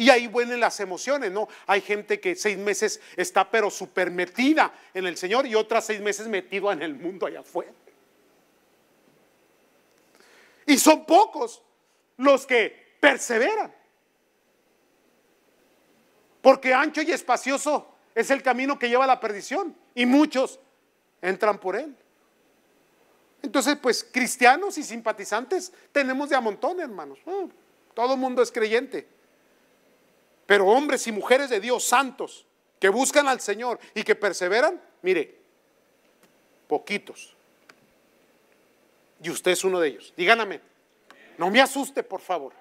Y ahí vuelven las emociones, ¿no? Hay gente que seis meses está pero supermetida en el Señor y otras seis meses metido en el mundo allá afuera. Y son pocos los que perseveran. Porque ancho y espacioso es el camino que lleva a la perdición y muchos entran por él. Entonces, pues cristianos y simpatizantes tenemos de a montón, hermanos. Mm, todo el mundo es creyente. Pero hombres y mujeres de Dios santos que buscan al Señor y que perseveran, mire, poquitos. Y usted es uno de ellos. Díganme, no me asuste, por favor.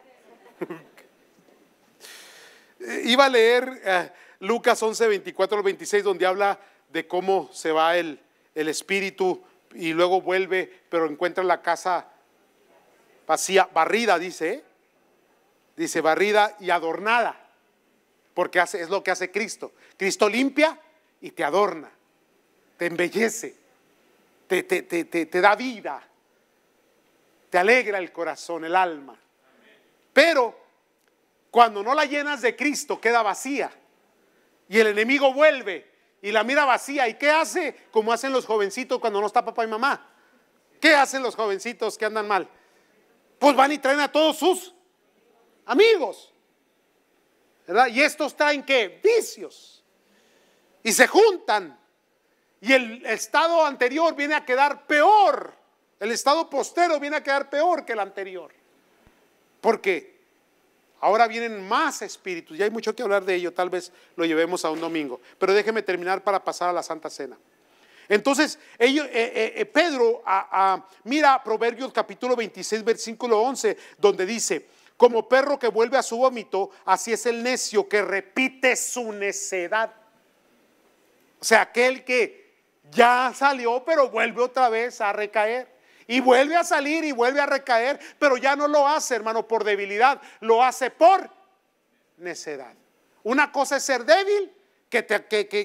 Iba a leer eh, Lucas 11, 24 al 26, donde habla de cómo se va el, el espíritu y luego vuelve, pero encuentra la casa vacía, barrida, dice. ¿eh? Dice, barrida y adornada porque es lo que hace Cristo. Cristo limpia y te adorna, te embellece, te, te da vida, te alegra el corazón, el alma. Pero cuando no la llenas de Cristo queda vacía y el enemigo vuelve y la mira vacía. ¿Y qué hace? Como hacen los jovencitos cuando no está papá y mamá. ¿Qué hacen los jovencitos que andan mal? Pues van y traen a todos sus amigos. ¿verdad? Y estos traen qué? Vicios. Y se juntan. Y el estado anterior viene a quedar peor. El estado postero viene a quedar peor que el anterior. Porque ahora vienen más espíritus. Y hay mucho que hablar de ello. Tal vez lo llevemos a un domingo. Pero déjeme terminar para pasar a la Santa Cena. Entonces, eh, eh, eh, Pedro mira Proverbios capítulo 26, versículo 11, donde dice, como perro que vuelve a su vómito, así es el necio que repite su necedad. O sea, aquel que ya salió, pero vuelve otra vez a recaer. Y vuelve a salir y vuelve a recaer, pero ya no lo hace, hermano, por debilidad, lo hace por necedad. Una cosa es ser débil, que,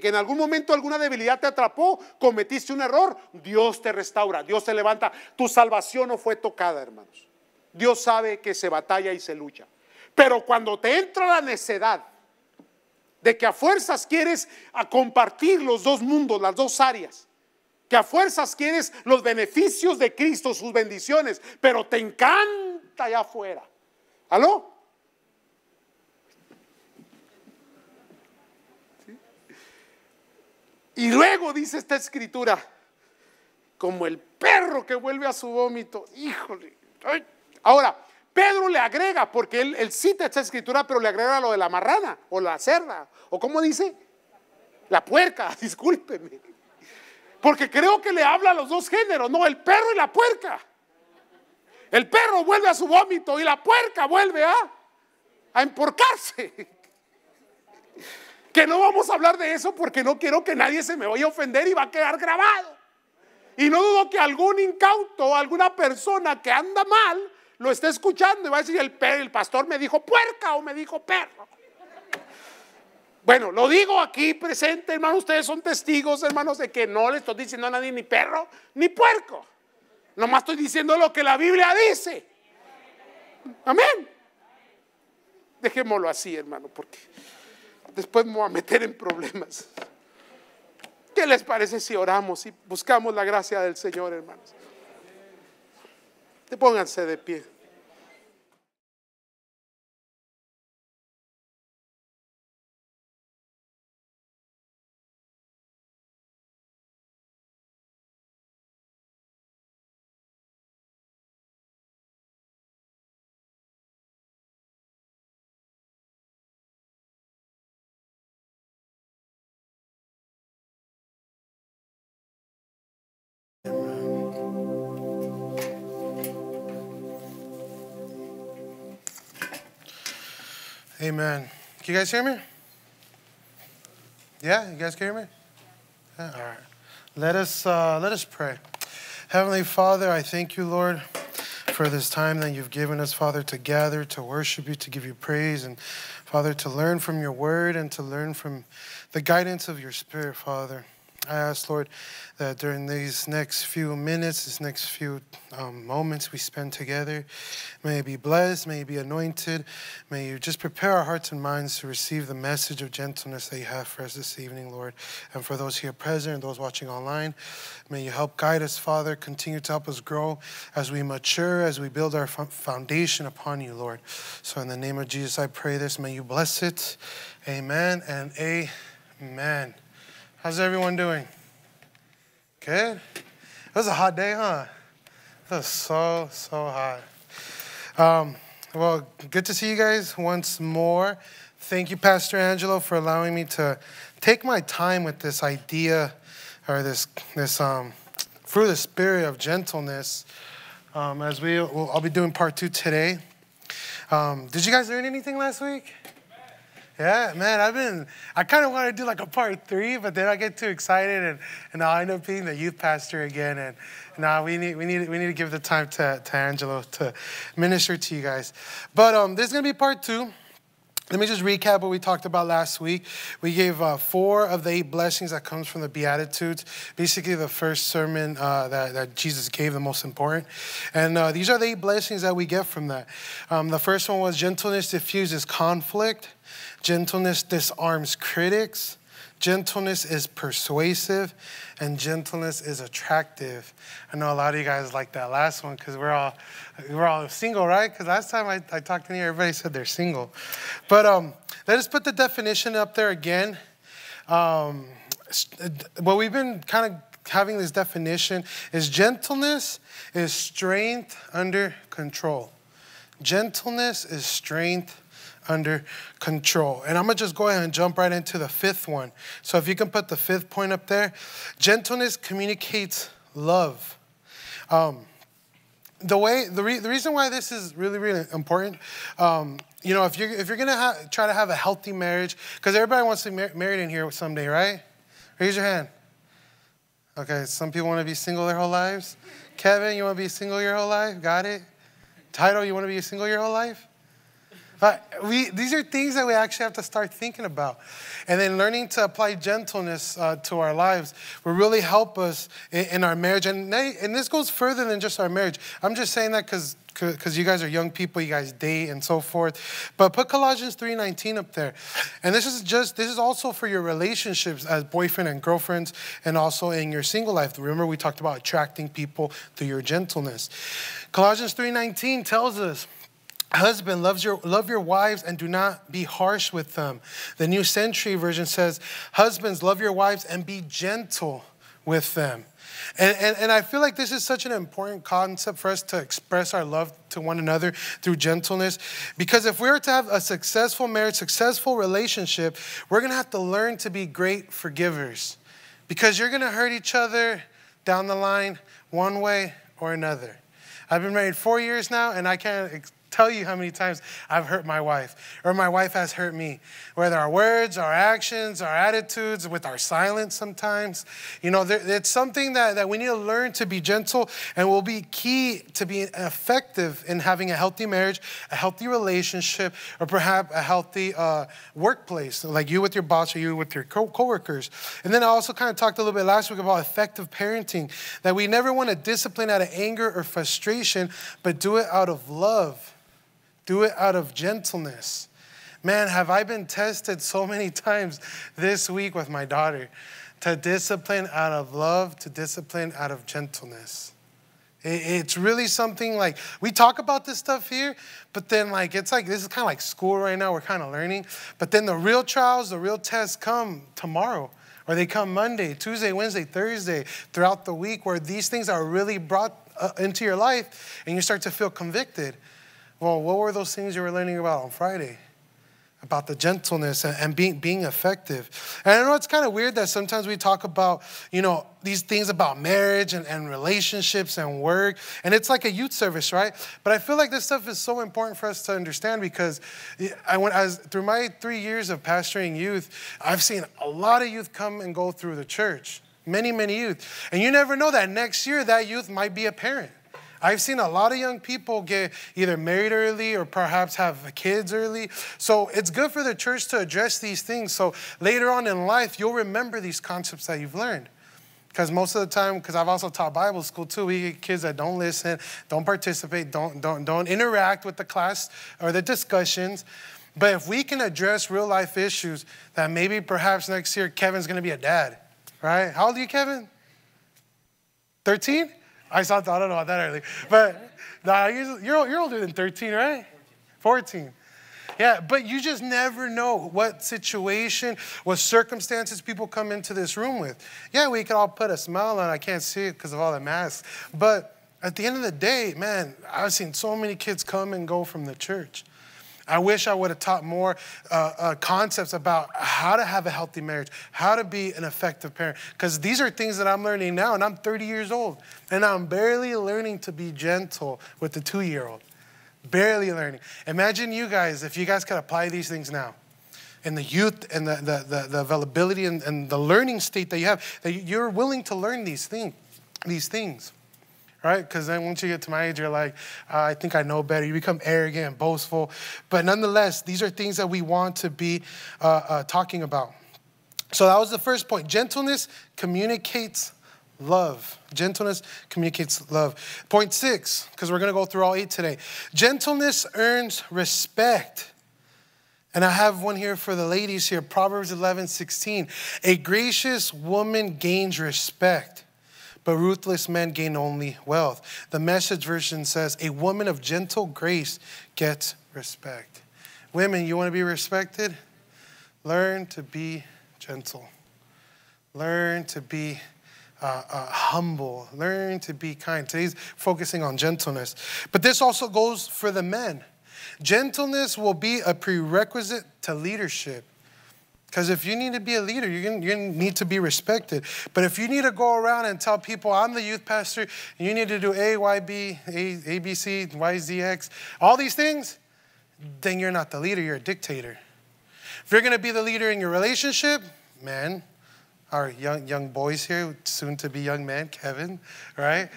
en algún momento alguna debilidad te atrapó, cometiste un error, Dios te restaura, Dios te levanta. Tu salvación no fue tocada, hermanos. Dios sabe que se batalla y se lucha. Pero cuando te entra la necedad de que a fuerzas quieres a compartir los dos mundos, las dos áreas, que a fuerzas quieres los beneficios de Cristo, sus bendiciones, pero te encanta allá afuera. ¿Aló? Y luego dice esta escritura, como el perro que vuelve a su vómito, híjole, ay, Ahora, Pedro le agrega, porque él, cita esta escritura, pero le agrega lo de la marrana o la cerda, o como dice, la puerca, discúlpeme. Porque creo que le habla a los dos géneros, no, el perro y la puerca. El perro vuelve a su vómito y la puerca vuelve a, a emporcarse. Que no vamos a hablar de eso porque no quiero que nadie se me vaya a ofender y va a quedar grabado. Y no dudo que algún incauto, alguna persona que anda mal, lo está escuchando y va a decir, el, el pastor me dijo puerca o me dijo perro. Bueno, lo digo aquí presente, hermano, ustedes son testigos, hermanos, de que no le estoy diciendo a nadie ni perro ni puerco. Nomás estoy diciendo lo que la Biblia dice. Amén. Dejémoslo así, hermano, porque después me voy a meter en problemas. ¿Qué les parece si oramos y buscamos la gracia del Señor, hermanos? Pónganse de pie. Amen. Can you guys hear me? Yeah, you guys can hear me? Yeah, all right. Let us, uh, let us pray. Heavenly Father, I thank you, Lord, for this time that you've given us, Father, to gather, to worship you, to give you praise, and Father, to learn from your word and to learn from the guidance of your spirit, Father. I ask, Lord, that during these next few minutes, these next few um, moments we spend together, may it be blessed, may it be anointed, may you just prepare our hearts and minds to receive the message of gentleness that you have for us this evening, Lord. And for those here present and those watching online, may you help guide us, Father, continue to help us grow as we mature, as we build our foundation upon you, Lord. So in the name of Jesus, I pray this. May you bless it. Amen and amen. How's everyone doing? Good? It was a hot day, huh? It was so, so hot. Um, well, good to see you guys once more. Thank you, Pastor Angelo, for allowing me to take my time with this idea or this, this um, through the spirit of gentleness. Um, as we, we'll, I'll be doing part two today. Um, did you guys learn anything last week? Yeah, man, I've been, I kind of want to do like a part three, but then I get too excited and, and I end up being the youth pastor again. And now we need, we need, we need to give the time to, to Angelo to minister to you guys. But um, there's going to be part two. Let me just recap what we talked about last week. We gave uh, four of the eight blessings that comes from the Beatitudes, basically the first sermon uh, that, that, Jesus gave, the most important. And uh, these are the eight blessings that we get from that. Um, the first one was gentleness diffuses conflict, gentleness disarms critics, Gentleness is persuasive and gentleness is attractive. I know a lot of you guys like that last one because we're all we're all single, right? Because last time I, I talked to you everybody said they're single. But um, let us put the definition up there again. Um, we've been kind of having this definition is gentleness is strength under control. Gentleness is strength under control. And I'm going to just go ahead and jump right into the fifth one. So if you can put the fifth point up there, gentleness communicates love. Um, the way the, re the reason why this is really really important um, you know if you're if you're gonna try to have a healthy marriage because everybody wants to be mar married in here someday right raise your hand okay some people want to be single their whole lives kevin you want to be single your whole life got it title you want to be single your whole life uh, we, these are things that we actually have to start thinking about. And then learning to apply gentleness uh, to our lives will really help us in, in our marriage. And, they, and this goes further than just our marriage. I'm just saying that because because you guys are young people you guys date and so forth but put colossians 3.19 up there and this is just this is also for your relationships as boyfriend and girlfriends and also in your single life remember we talked about attracting people through your gentleness colossians 3.19 tells us Husband, loves your, love your wives and do not be harsh with them. The New Century Version says, Husbands, love your wives and be gentle with them. And, and, and I feel like this is such an important concept for us to express our love to one another through gentleness. Because if we are to have a successful marriage, successful relationship, we're going to have to learn to be great forgivers. Because you're going to hurt each other down the line one way or another. I've been married four years now, and I can't tell you how many times I've hurt my wife, or my wife has hurt me, whether our words, our actions, our attitudes, with our silence sometimes. You know, there, it's something that, that we need to learn to be gentle and will be key to being effective in having a healthy marriage, a healthy relationship, or perhaps a healthy uh, workplace, like you with your boss or you with your co- coworkers. And then I also kind of talked a little bit last week about effective parenting, that we never want to discipline out of anger or frustration, but do it out of love do it out of gentleness. Man, have I been tested so many times this week with my daughter to discipline out of love, to discipline out of gentleness. It's really something like we talk about this stuff here, but then like it's like this is kind of like school right now. We're kind of learning, but then the real trials, the real tests come tomorrow, or they come Monday, Tuesday, Wednesday, Thursday, throughout the week, where these things are really brought uh, into your life, and you start to feel convicted. Well, what were those things you were learning about on Friday? About the gentleness and, being, being effective. And I know it's kind of weird that sometimes we talk about, you know, these things about marriage and, and relationships and work. And it's like a youth service, right? But I feel like this stuff is so important for us to understand because I went as through my three years of pastoring youth, I've seen a lot of youth come and go through the church. Many, many youth. And you never know that next year that youth might be a parent. I've seen a lot of young people get either married early or perhaps have kids early. So it's good for the church to address these things. So later on in life, you'll remember these concepts that you've learned. Because most of the time, because I've also taught Bible school too, we get kids that don't listen, don't participate, don't, don't, don't interact with the class or the discussions. But if we can address real life issues, that maybe perhaps next year Kevin's gonna be a dad, right? How old are you, Kevin? 13? I saw, I don't know about that earlier. But nah, you're, you're older than 13, right? 14. Yeah, but you just never know what situation, what circumstances people come into this room with. Yeah, we can all put a smile on. I can't see it because of all the masks. But at the end of the day, man, I've seen so many kids come and go from the church. I wish I would have taught more uh, uh, concepts about how to have a healthy marriage, how to be an effective parent, because these are things that I'm learning now, and I'm 30 years old, and I'm barely learning to be gentle with the two year old. Barely learning. Imagine you guys, if you guys could apply these things now. And the youth and the, the, the, the availability and, and the learning state that you have, that you're willing to learn these, thing, these things right? Because then once you get to my age, you're like, ah, I think I know better. You become arrogant and boastful. But nonetheless, these are things that we want to be uh, uh, talking about. So that was the first point. Gentleness communicates love. Gentleness communicates love. Point six, because we're going to go through all eight today. Gentleness earns respect. And I have one here for the ladies here Proverbs 11, 16. A gracious woman gains respect but ruthless men gain only wealth. The message version says, A woman of gentle grace gets respect. Women, you want to be respected? Learn to be gentle. Learn to be uh, uh, humble. Learn to be kind. Today's focusing on gentleness. But this also goes for the men. Gentleness will be a prerequisite to leadership. Because if you need to be a leader, you you need to be respected. But if you need to go around and tell people, I'm the youth pastor, you need to do A, Y, B, A, A, B, C, Y, Z, X, all these things, then you're not the leader, you're a dictator. If you're gonna be the leader in your relationship, man, our young, young boys here, soon to be young man, Kevin, right?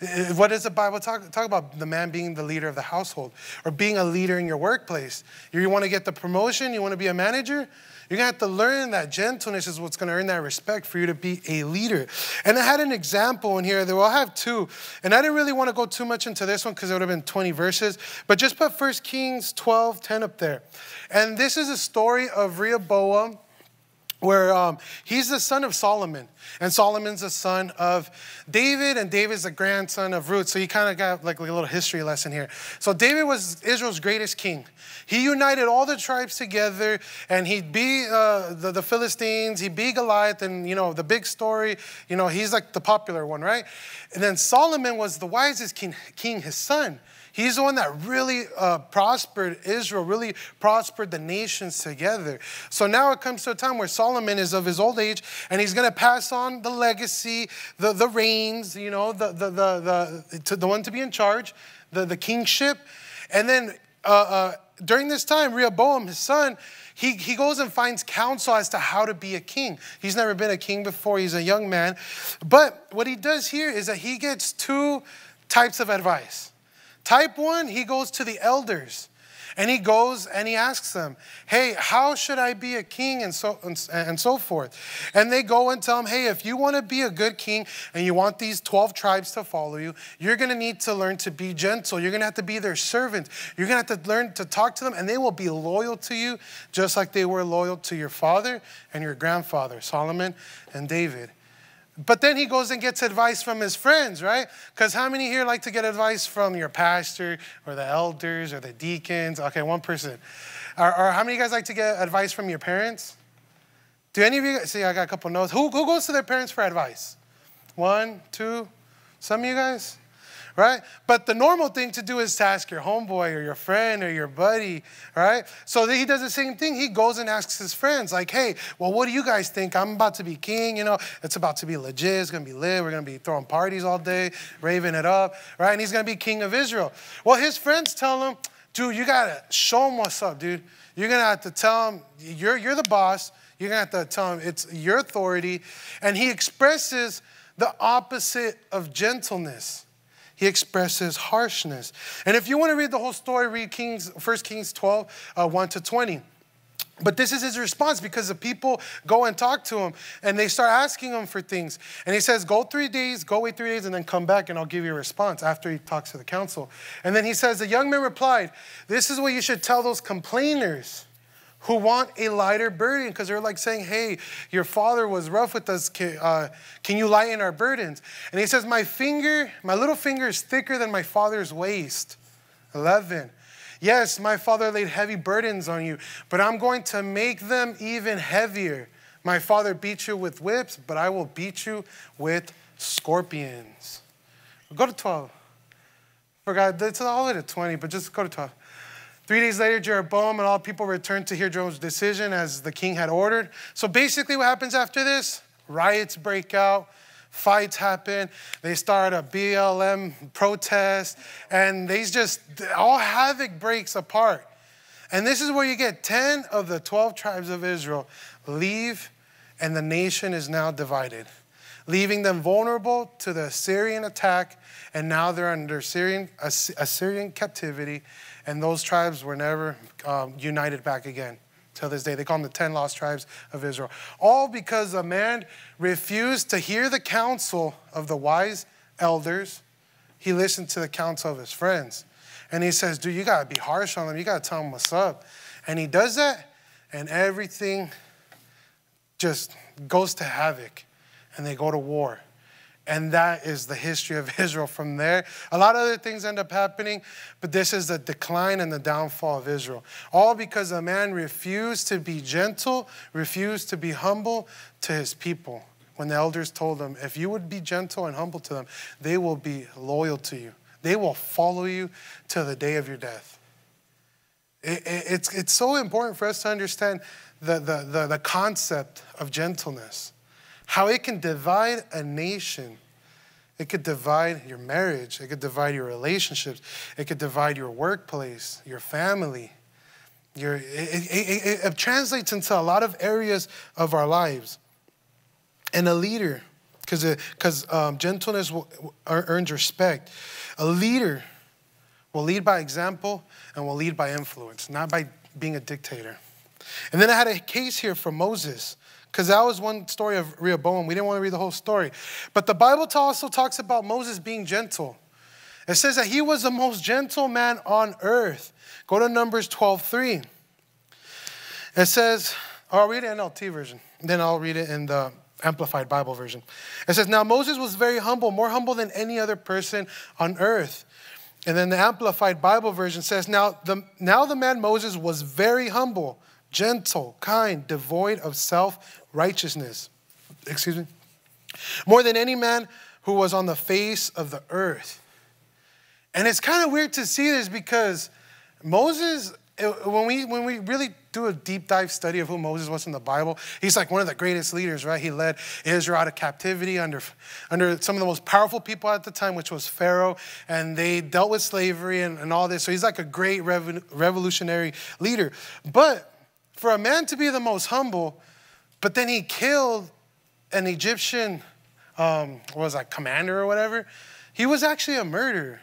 Eh, what does the Bible talk, talk about? The man being the leader of the household or being a leader in your workplace. You wanna get the promotion, you wanna be a manager? You're gonna have to learn that gentleness is what's gonna earn that respect for you to be a leader. And I had an example in here, that well, I have two, and I didn't really wanna go too much into this one because it would have been 20 verses, but just put 1 Kings 12, 10 up there. And this is a story of Rehoboam where um, he's the son of Solomon, and Solomon's the son of David, and David's the grandson of Ruth. So you kind of got like a little history lesson here. So David was Israel's greatest king. He united all the tribes together, and he beat uh, the, the Philistines, he beat Goliath, and you know the big story. You know he's like the popular one, right? And then Solomon was the wisest king, king his son. He's the one that really uh, prospered Israel, really prospered the nations together. So now it comes to a time where Solomon is of his old age and he's going to pass on the legacy, the, the reins, you know, the, the, the, the, to the one to be in charge, the, the kingship. And then uh, uh, during this time, Rehoboam, his son, he, he goes and finds counsel as to how to be a king. He's never been a king before, he's a young man. But what he does here is that he gets two types of advice. Type one, he goes to the elders and he goes and he asks them, Hey, how should I be a king? And so, and, and so forth. And they go and tell him, Hey, if you want to be a good king and you want these 12 tribes to follow you, you're going to need to learn to be gentle. You're going to have to be their servant. You're going to have to learn to talk to them, and they will be loyal to you, just like they were loyal to your father and your grandfather, Solomon and David. But then he goes and gets advice from his friends, right? Because how many here like to get advice from your pastor or the elders or the deacons? Okay, one person. Or, or how many guys like to get advice from your parents? Do any of you see? I got a couple notes. Who, who goes to their parents for advice? One, two, some of you guys? right? But the normal thing to do is to ask your homeboy or your friend or your buddy, right? So he does the same thing. He goes and asks his friends, like, hey, well, what do you guys think? I'm about to be king, you know, it's about to be legit, it's gonna be lit, we're gonna be throwing parties all day, raving it up, right? And he's gonna be king of Israel. Well, his friends tell him, dude, you gotta show him what's up, dude. You're gonna have to tell him, you're, you're the boss, you're gonna have to tell him it's your authority. And he expresses the opposite of gentleness he expresses harshness. And if you want to read the whole story, read Kings, 1 Kings 12, uh, 1 to 20. But this is his response because the people go and talk to him and they start asking him for things. And he says, Go three days, go away three days, and then come back and I'll give you a response after he talks to the council. And then he says, The young man replied, This is what you should tell those complainers who want a lighter burden because they're like saying, Hey, your father was rough with us. Can, uh, can, you lighten our burdens? And he says, My finger, my little finger is thicker than my father's waist. 11. Yes, my father laid heavy burdens on you, but I'm going to make them even heavier. My father beat you with whips, but I will beat you with scorpions. Go to 12. Forgot, it's all the way to 20, but just go to 12. Three days later, Jeroboam and all people returned to hear Jerome's decision as the king had ordered. So basically, what happens after this? Riots break out, fights happen, they start a BLM protest, and they just, all havoc breaks apart. And this is where you get 10 of the 12 tribes of Israel leave, and the nation is now divided, leaving them vulnerable to the Assyrian attack, and now they're under Assyrian, Assyrian captivity and those tribes were never um, united back again till this day. They call them the 10 lost tribes of Israel. All because a man refused to hear the counsel of the wise elders. He listened to the counsel of his friends. And he says, Dude, you got to be harsh on them. You got to tell them what's up. And he does that, and everything just goes to havoc, and they go to war. And that is the history of Israel from there. A lot of other things end up happening, but this is the decline and the downfall of Israel. All because a man refused to be gentle, refused to be humble to his people. When the elders told him, if you would be gentle and humble to them, they will be loyal to you. They will follow you till the day of your death. It, it, it's, it's so important for us to understand the, the, the, the concept of gentleness how it can divide a nation. It could divide your marriage, it could divide your relationships, it could divide your workplace, your family. Your, it, it, it, it translates into a lot of areas of our lives. And a leader, because um, gentleness will, er, earns respect. A leader will lead by example and will lead by influence, not by being a dictator. And then I had a case here for Moses. Because that was one story of Rehoboam. We didn't want to read the whole story. But the Bible also talks about Moses being gentle. It says that he was the most gentle man on earth. Go to Numbers 12:3. It says, or oh, I'll read it in NLT version. Then I'll read it in the Amplified Bible version. It says, Now Moses was very humble, more humble than any other person on earth. And then the Amplified Bible version says, Now the, now the man Moses was very humble, gentle, kind, devoid of self righteousness. Excuse me. More than any man who was on the face of the earth. And it's kind of weird to see this because Moses, eh, when we, when we really do a deep dive study of who Moses was in the Bible, he's like one of the greatest leaders, right? He led Israel out of captivity under, under some of the most powerful people at the time, which was Pharaoh, and they dealt with slavery and, and all this. So he's like a great revolutionary leader. But for a man to be the most humble, but then he killed an Egyptian, um, was that, commander or whatever? He was actually a murderer.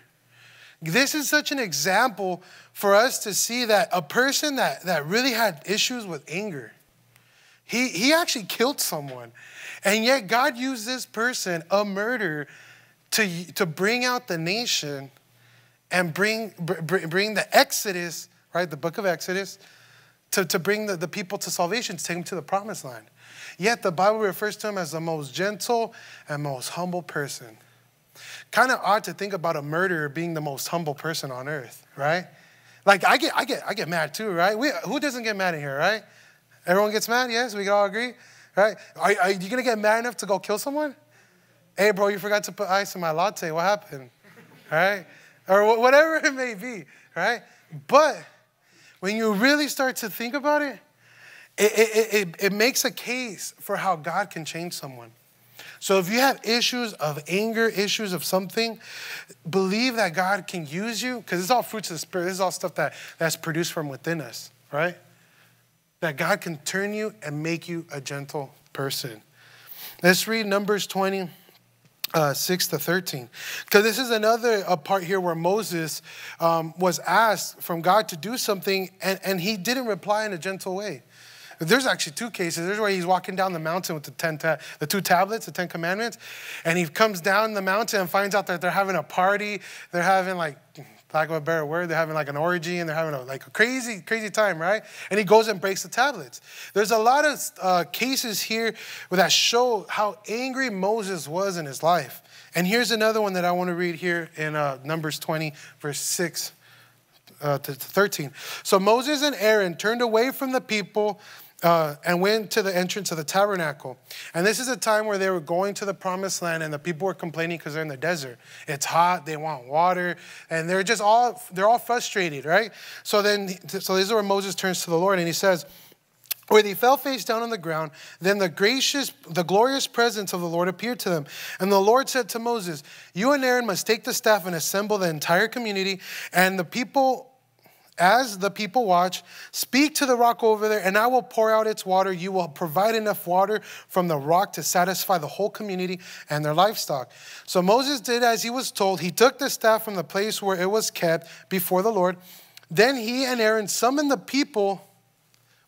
This is such an example for us to see that a person that, that really had issues with anger, he, he actually killed someone. And yet God used this person, a murderer, to, to bring out the nation and bring, bring the Exodus, right? The book of Exodus to, to bring the, the people to salvation, to take them to the promised land. Yet the Bible refers to him as the most gentle and most humble person. Kind of odd to think about a murderer being the most humble person on earth, right? Like I get, I get, I get mad too, right? We, who doesn't get mad in here, right? Everyone gets mad. Yes, we can all agree, right? Are, are you gonna get mad enough to go kill someone? Hey, bro, you forgot to put ice in my latte. What happened? right? Or whatever it may be, right? But when you really start to think about it, it, it, it, it makes a case for how God can change someone. So if you have issues of anger, issues of something, believe that God can use you, because it's all fruits of the Spirit. This is all stuff that, that's produced from within us, right? That God can turn you and make you a gentle person. Let's read Numbers 20 uh, 6 to 13. Because this is another part here where Moses um, was asked from God to do something, and, and he didn't reply in a gentle way. There's actually two cases. There's where he's walking down the mountain with the, ten ta- the two tablets, the Ten Commandments, and he comes down the mountain and finds out that they're having a party. They're having like lack of a better word, they're having like an orgy and they're having a, like a crazy, crazy time, right? And he goes and breaks the tablets. There's a lot of uh, cases here that show how angry Moses was in his life. And here's another one that I want to read here in uh, Numbers 20, verse 6 uh, to 13. So Moses and Aaron turned away from the people uh, and went to the entrance of the tabernacle. And this is a time where they were going to the promised land and the people were complaining because they're in the desert. It's hot, they want water, and they're just all, they're all frustrated, right? So then, so this is where Moses turns to the Lord and he says, where they fell face down on the ground, then the gracious, the glorious presence of the Lord appeared to them. And the Lord said to Moses, You and Aaron must take the staff and assemble the entire community and the people as the people watch, speak to the rock over there, and I will pour out its water. You will provide enough water from the rock to satisfy the whole community and their livestock. So Moses did as he was told. He took the staff from the place where it was kept before the Lord. Then he and Aaron summoned the people.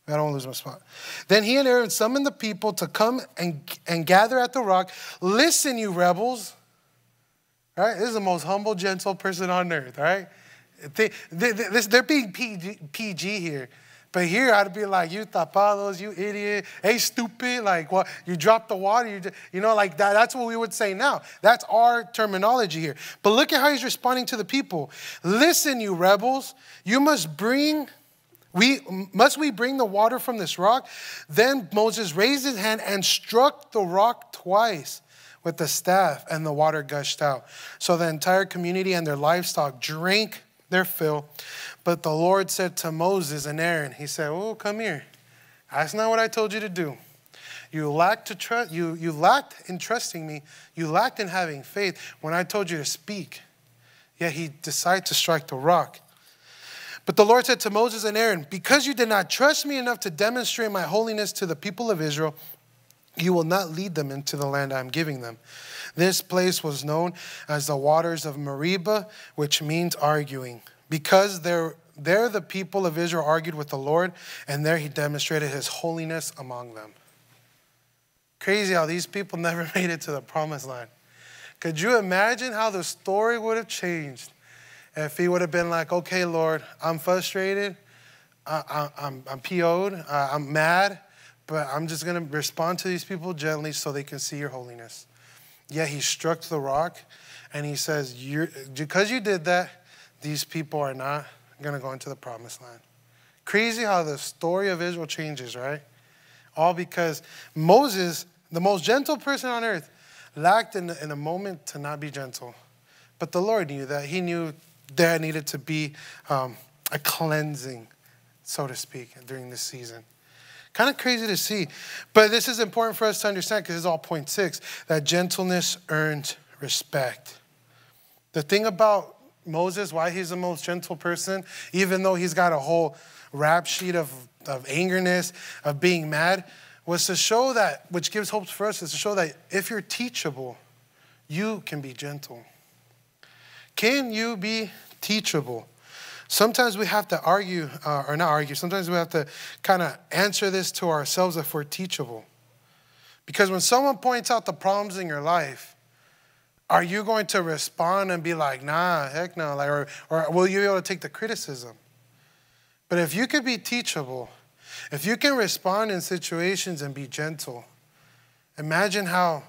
I don't want to lose my spot. Then he and Aaron summoned the people to come and, and gather at the rock. Listen, you rebels. All right? This is the most humble, gentle person on earth, all right? They, they, are being PG here. But here I'd be like, you tapados, you idiot, hey, stupid, like, what? you dropped the water, you, you know, like that. That's what we would say now. That's our terminology here. But look at how he's responding to the people. Listen, you rebels, you must bring, we, must we bring the water from this rock? Then Moses raised his hand and struck the rock twice with the staff, and the water gushed out. So the entire community and their livestock drank their fill. But the Lord said to Moses and Aaron, He said, Oh, come here. That's not what I told you to do. You lacked to trust you you lacked in trusting me. You lacked in having faith when I told you to speak. Yet he decided to strike the rock. But the Lord said to Moses and Aaron, Because you did not trust me enough to demonstrate my holiness to the people of Israel, you will not lead them into the land I am giving them. This place was known as the waters of Meribah, which means arguing, because there, there the people of Israel argued with the Lord, and there he demonstrated his holiness among them. Crazy how these people never made it to the promised land. Could you imagine how the story would have changed if he would have been like, okay, Lord, I'm frustrated, I, am PO'd, I, I'm mad, but I'm just going to respond to these people gently so they can see your holiness. Yet he struck the rock and he says, Because you did that, these people are not going to go into the promised land. Crazy how the story of Israel changes, right? All because Moses, the most gentle person on earth, lacked in, in a moment to not be gentle. But the Lord knew that. He knew there needed to be um, a cleansing, so to speak, during this season. Kind of crazy to see. But this is important for us to understand because it's all point six that gentleness earns respect. The thing about Moses, why he's the most gentle person, even though he's got a whole rap sheet of, of angerness, of being mad, was to show that, which gives hope for us, is to show that if you're teachable, you can be gentle. Can you be teachable? Sometimes we have to argue, uh, or not argue, sometimes we have to kind of answer this to ourselves if we're teachable. Because when someone points out the problems in your life, are you going to respond and be like, nah, heck no, like, or, or will you be able to take the criticism? But if you could be teachable, if you can respond in situations and be gentle, imagine how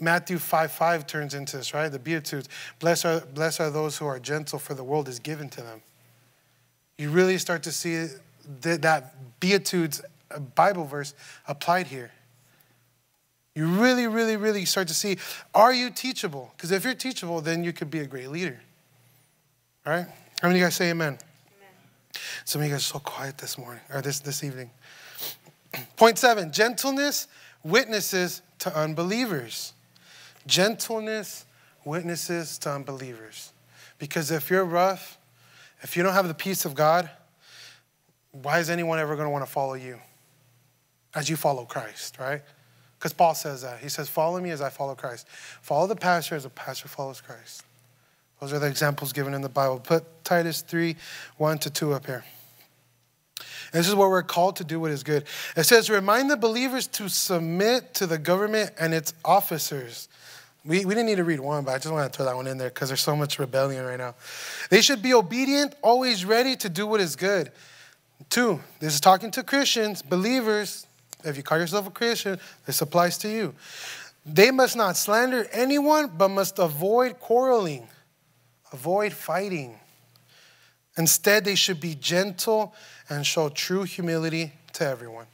Matthew 5 5 turns into this, right? The Beatitudes. Blessed are, blessed are those who are gentle, for the world is given to them. You really start to see that Beatitudes uh, Bible verse applied here. You really, really, really start to see are you teachable? Because if you're teachable, then you could be a great leader. All right? How many of you guys say amen? amen? Some of you guys are so quiet this morning or this, this evening. Point seven gentleness witnesses to unbelievers. Gentleness witnesses to unbelievers. Because if you're rough, if you don't have the peace of God, why is anyone ever going to want to follow you as you follow Christ, right? Because Paul says that. He says, Follow me as I follow Christ. Follow the pastor as the pastor follows Christ. Those are the examples given in the Bible. Put Titus 3 1 to 2 up here. This is what we're called to do what is good. It says, remind the believers to submit to the government and its officers. We, we didn't need to read one, but I just want to throw that one in there because there's so much rebellion right now. They should be obedient, always ready to do what is good. Two, this is talking to Christians, believers. If you call yourself a Christian, this applies to you. They must not slander anyone, but must avoid quarreling, avoid fighting. Instead, they should be gentle and show true humility to everyone.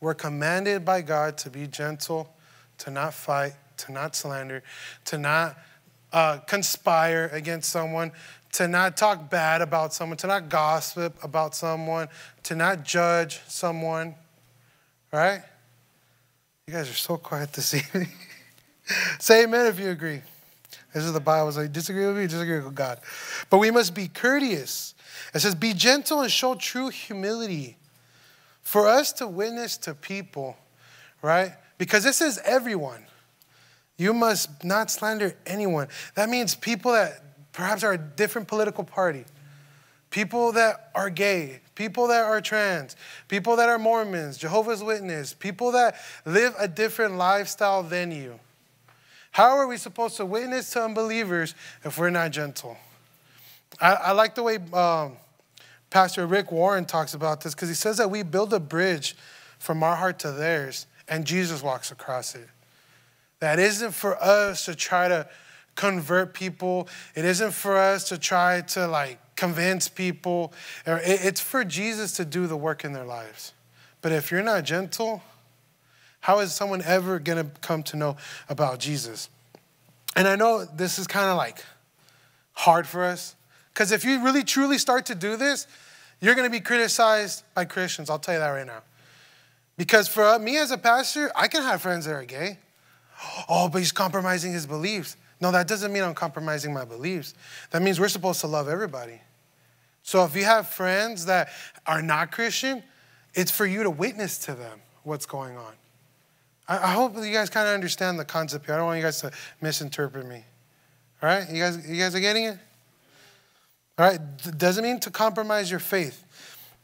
We're commanded by God to be gentle, to not fight, to not slander, to not uh, conspire against someone, to not talk bad about someone, to not gossip about someone, to not judge someone, right? You guys are so quiet this evening. Say amen if you agree. This is the Bible. So you disagree with me, disagree with God. But we must be courteous. It says, be gentle and show true humility. For us to witness to people, right? Because this is everyone. You must not slander anyone. That means people that perhaps are a different political party, people that are gay, people that are trans, people that are Mormons, Jehovah's Witness, people that live a different lifestyle than you. How are we supposed to witness to unbelievers if we're not gentle? I, I like the way um, Pastor Rick Warren talks about this because he says that we build a bridge from our heart to theirs, and Jesus walks across it. That isn't for us to try to convert people. It isn't for us to try to like convince people. It's for Jesus to do the work in their lives. But if you're not gentle, how is someone ever going to come to know about Jesus? And I know this is kind of like hard for us because if you really truly start to do this, you're going to be criticized by Christians. I'll tell you that right now. Because for me as a pastor, I can have friends that are gay. Oh, but he's compromising his beliefs. No, that doesn't mean I'm compromising my beliefs. That means we're supposed to love everybody. So if you have friends that are not Christian, it's for you to witness to them what's going on. I, hope you guys kind of understand the concept here. I don't want you guys to misinterpret me. All right? You guys, you guys are getting it? All right? doesn't mean to compromise your faith.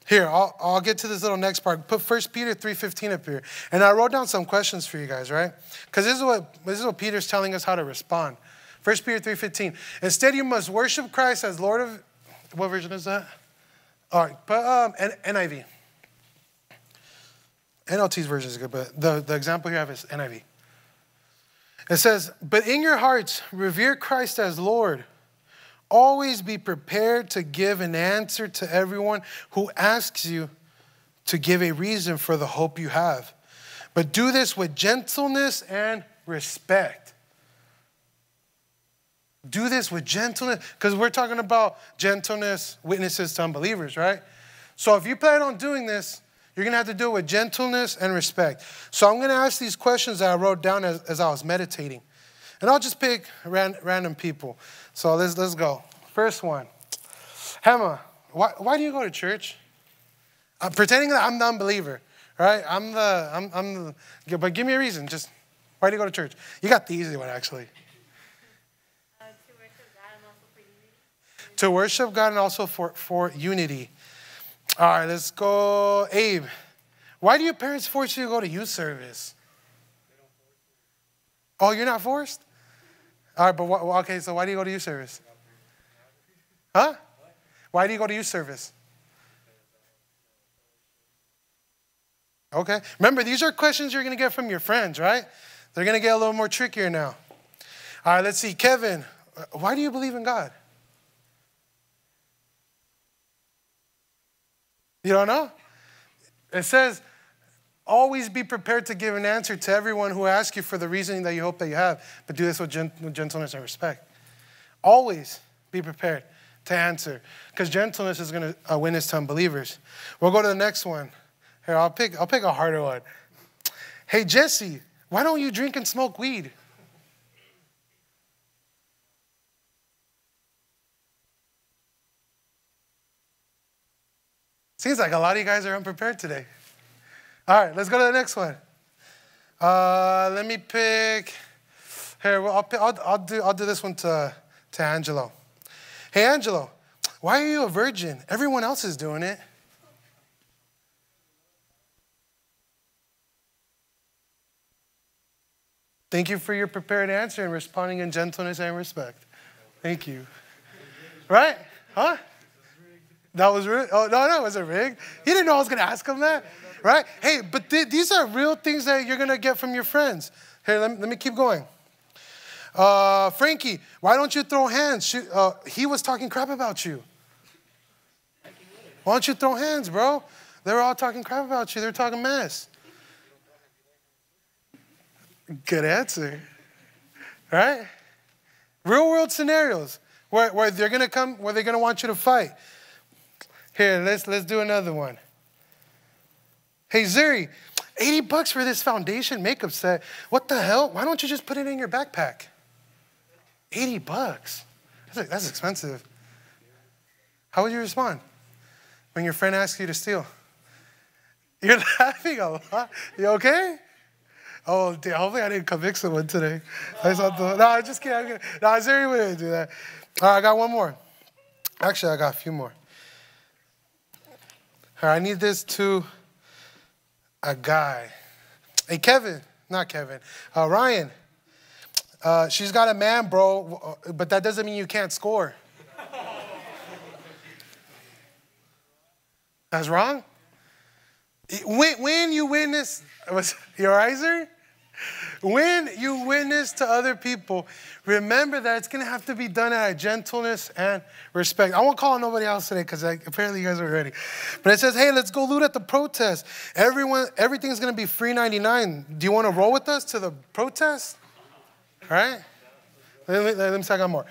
Here, I'll, I'll get to this little next part. Put 1 Peter 3.15 up here. And I wrote down some questions for you guys, right? Because this, is what, this is what Peter's telling us how to respond. 1 Peter 3.15. Instead, you must worship Christ as Lord of... What version is that? All right, but, um, NIV. NLT's version is good, but the, the example here I have is NIV. It says, But in your hearts, revere Christ as Lord. Always be prepared to give an answer to everyone who asks you to give a reason for the hope you have. But do this with gentleness and respect. Do this with gentleness, because we're talking about gentleness, witnesses to unbelievers, right? So if you plan on doing this, you're going to have to do it with gentleness and respect. So I'm going to ask these questions that I wrote down as, as I was meditating. And I'll just pick ran, random people. So let's, let's go. First one Hema, why, why do you go to church? I'm uh, pretending that I'm the unbeliever, right? I'm the, I'm, I'm the, but give me a reason. Just why do you go to church? You got the easy one, actually. Uh, to, worship to worship God and also for, for unity. All right, let's go. Abe, why do your parents force you to go to youth service? Oh, you're not forced? All right, but okay, so why do you go to youth service? Huh? Why do you go to youth service? Okay. Remember, these are questions you're going to get from your friends, right? They're going to get a little more trickier now. All right, let's see. Kevin, uh, why do you believe in God? You don't know? It says, always be prepared to give an answer to everyone who asks you for the reasoning that you hope that you have, but do this with gentleness and respect. Always be prepared to answer, because gentleness is going to uh, win this to unbelievers. We'll go to the next one. Here, I'll pick, I'll pick a harder one. Hey, Jesse, why don't you drink and smoke weed? Seems like a lot of you guys are unprepared today. All right, let's go to the next one. Uh, let me pick. Here, I'll, I'll, I'll, do, I'll do this one to, to Angelo. Hey, Angelo, why are you a virgin? Everyone else is doing it. Thank you for your prepared answer and responding in gentleness and respect. Thank you. Right? Huh? That was real. Oh, no, no, it wasn't rigged. He didn't know I was going to ask him that, right? Hey, but th these are real things that you're going to get from your friends. Hey, let me, let me keep going. Uh, Frankie, why don't you throw hands? She, uh, he was talking crap about you. Why don't you throw hands, bro? They are all talking crap about you. They are talking mess. Good answer, right? Real world scenarios where, where they're gonna come, where they're gonna want you to fight. Here, let's let's do another one. Hey Zuri, 80 bucks for this foundation makeup set. What the hell? Why don't you just put it in your backpack? 80 bucks. That's, that's expensive. How would you respond when your friend asks you to steal? You're laughing a lot. You okay? Oh, dude, hopefully I didn't convict someone today. I thought, the, no, i just can i No, Zuri wouldn't do that. All right, I got one more. Actually, I got a few more. Or I need this to a guy. Hey, Kevin, not Kevin, uh, Ryan. Uh, she's got a man, bro, uh, but that doesn't mean you can't score. That's wrong? When, when you witness, was your eyes are? When you witness to other people, remember that it's going to have to be done out of gentleness and respect. I won't call on nobody else today because apparently you guys are ready. But it says, hey, let's go loot at the protest. Everyone, everything's going to be free 99. Do you want to roll with us to the protest? All right? Let me, let me talk on more.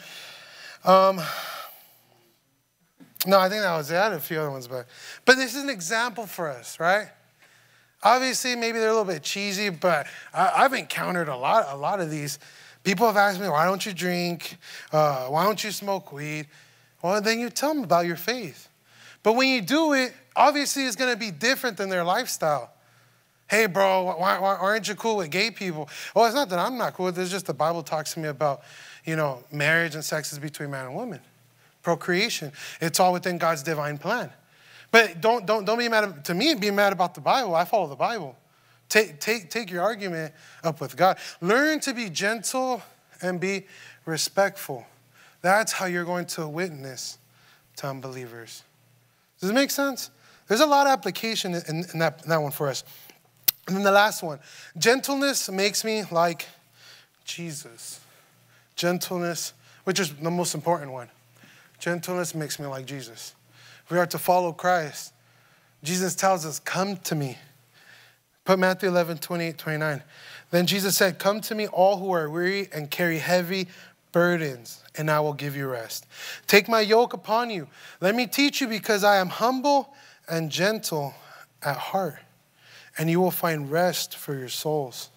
Um, no, I think that was it. I had a few other ones, but but this is an example for us, right? Obviously, maybe they're a little bit cheesy, but I, have encountered a lot, a lot of these. People have asked me, why don't you drink? Uh, why don't you smoke weed? Well, then you tell them about your faith. But when you do it, obviously it's going to be different than their lifestyle. Hey, bro, why, why, aren't you cool with gay people? Well, it's not that I'm not cool with it. It's just the Bible talks to me about, you know, marriage and sex is between man and woman. Procreation, it's all within God's divine plan. But don't, don't, don't be mad at, to me, be mad about the Bible. I follow the Bible. Take, take, take your argument up with God. Learn to be gentle and be respectful. That's how you're going to witness to unbelievers. Does it make sense? There's a lot of application in, in, that, in that one for us. And then the last one gentleness makes me like Jesus. Gentleness, which is the most important one. Gentleness makes me like Jesus. We are to follow Christ. Jesus tells us, Come to me. Put Matthew 11, 28, 29. Then Jesus said, Come to me, all who are weary and carry heavy burdens, and I will give you rest. Take my yoke upon you. Let me teach you, because I am humble and gentle at heart, and you will find rest for your souls.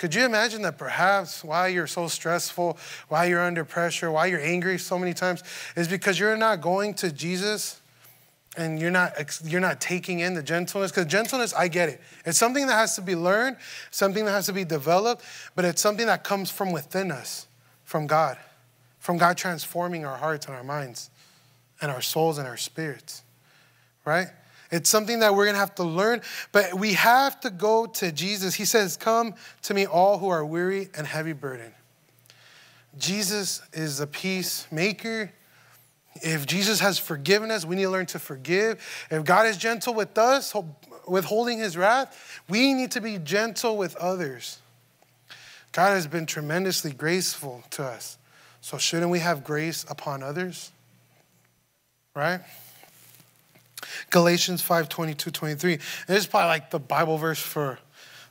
Could you imagine that perhaps why you're so stressful, why you're under pressure, why you're angry so many times is because you're not going to Jesus and you're not you're not taking in the gentleness because gentleness i get it it's something that has to be learned something that has to be developed but it's something that comes from within us from god from god transforming our hearts and our minds and our souls and our spirits right it's something that we're going to have to learn, but we have to go to Jesus. He says, Come to me, all who are weary and heavy burdened. Jesus is a peacemaker. If Jesus has forgiven us, we need to learn to forgive. If God is gentle with us, withholding his wrath, we need to be gentle with others. God has been tremendously graceful to us. So, shouldn't we have grace upon others? Right? Galatians 5 22, 23. And this is probably like the Bible verse for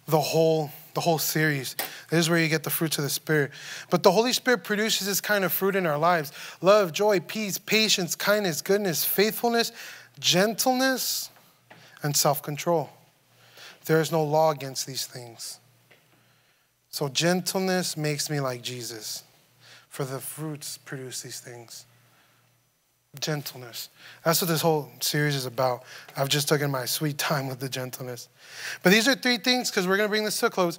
the whole the whole series. This is where you get the fruits of the Spirit. But the Holy Spirit produces this kind of fruit in our lives love, joy, peace, patience, kindness, goodness, faithfulness, gentleness, and self control. There is no law against these things. So gentleness makes me like Jesus, for the fruits produce these things. Gentleness. That's what this whole series is about. I've just taken my sweet time with the gentleness. But these are three things, because we're going to bring this to a close.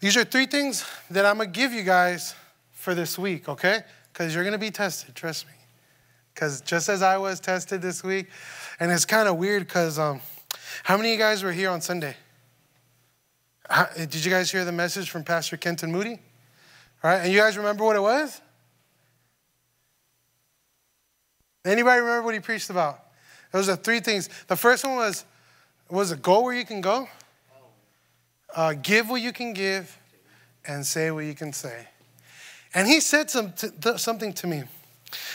These are three things that I'm going to give you guys for this week, okay? Because you're going to be tested, trust me. Because just as I was tested this week, and it's kind of weird because um, how many of you guys were here on Sunday? How, did you guys hear the message from Pastor Kenton Moody? All right, and you guys remember what it was? Anybody remember what he preached about? Those are three things. The first one was, was it go where you can go? Uh, give what you can give and say what you can say. And he said some something to me.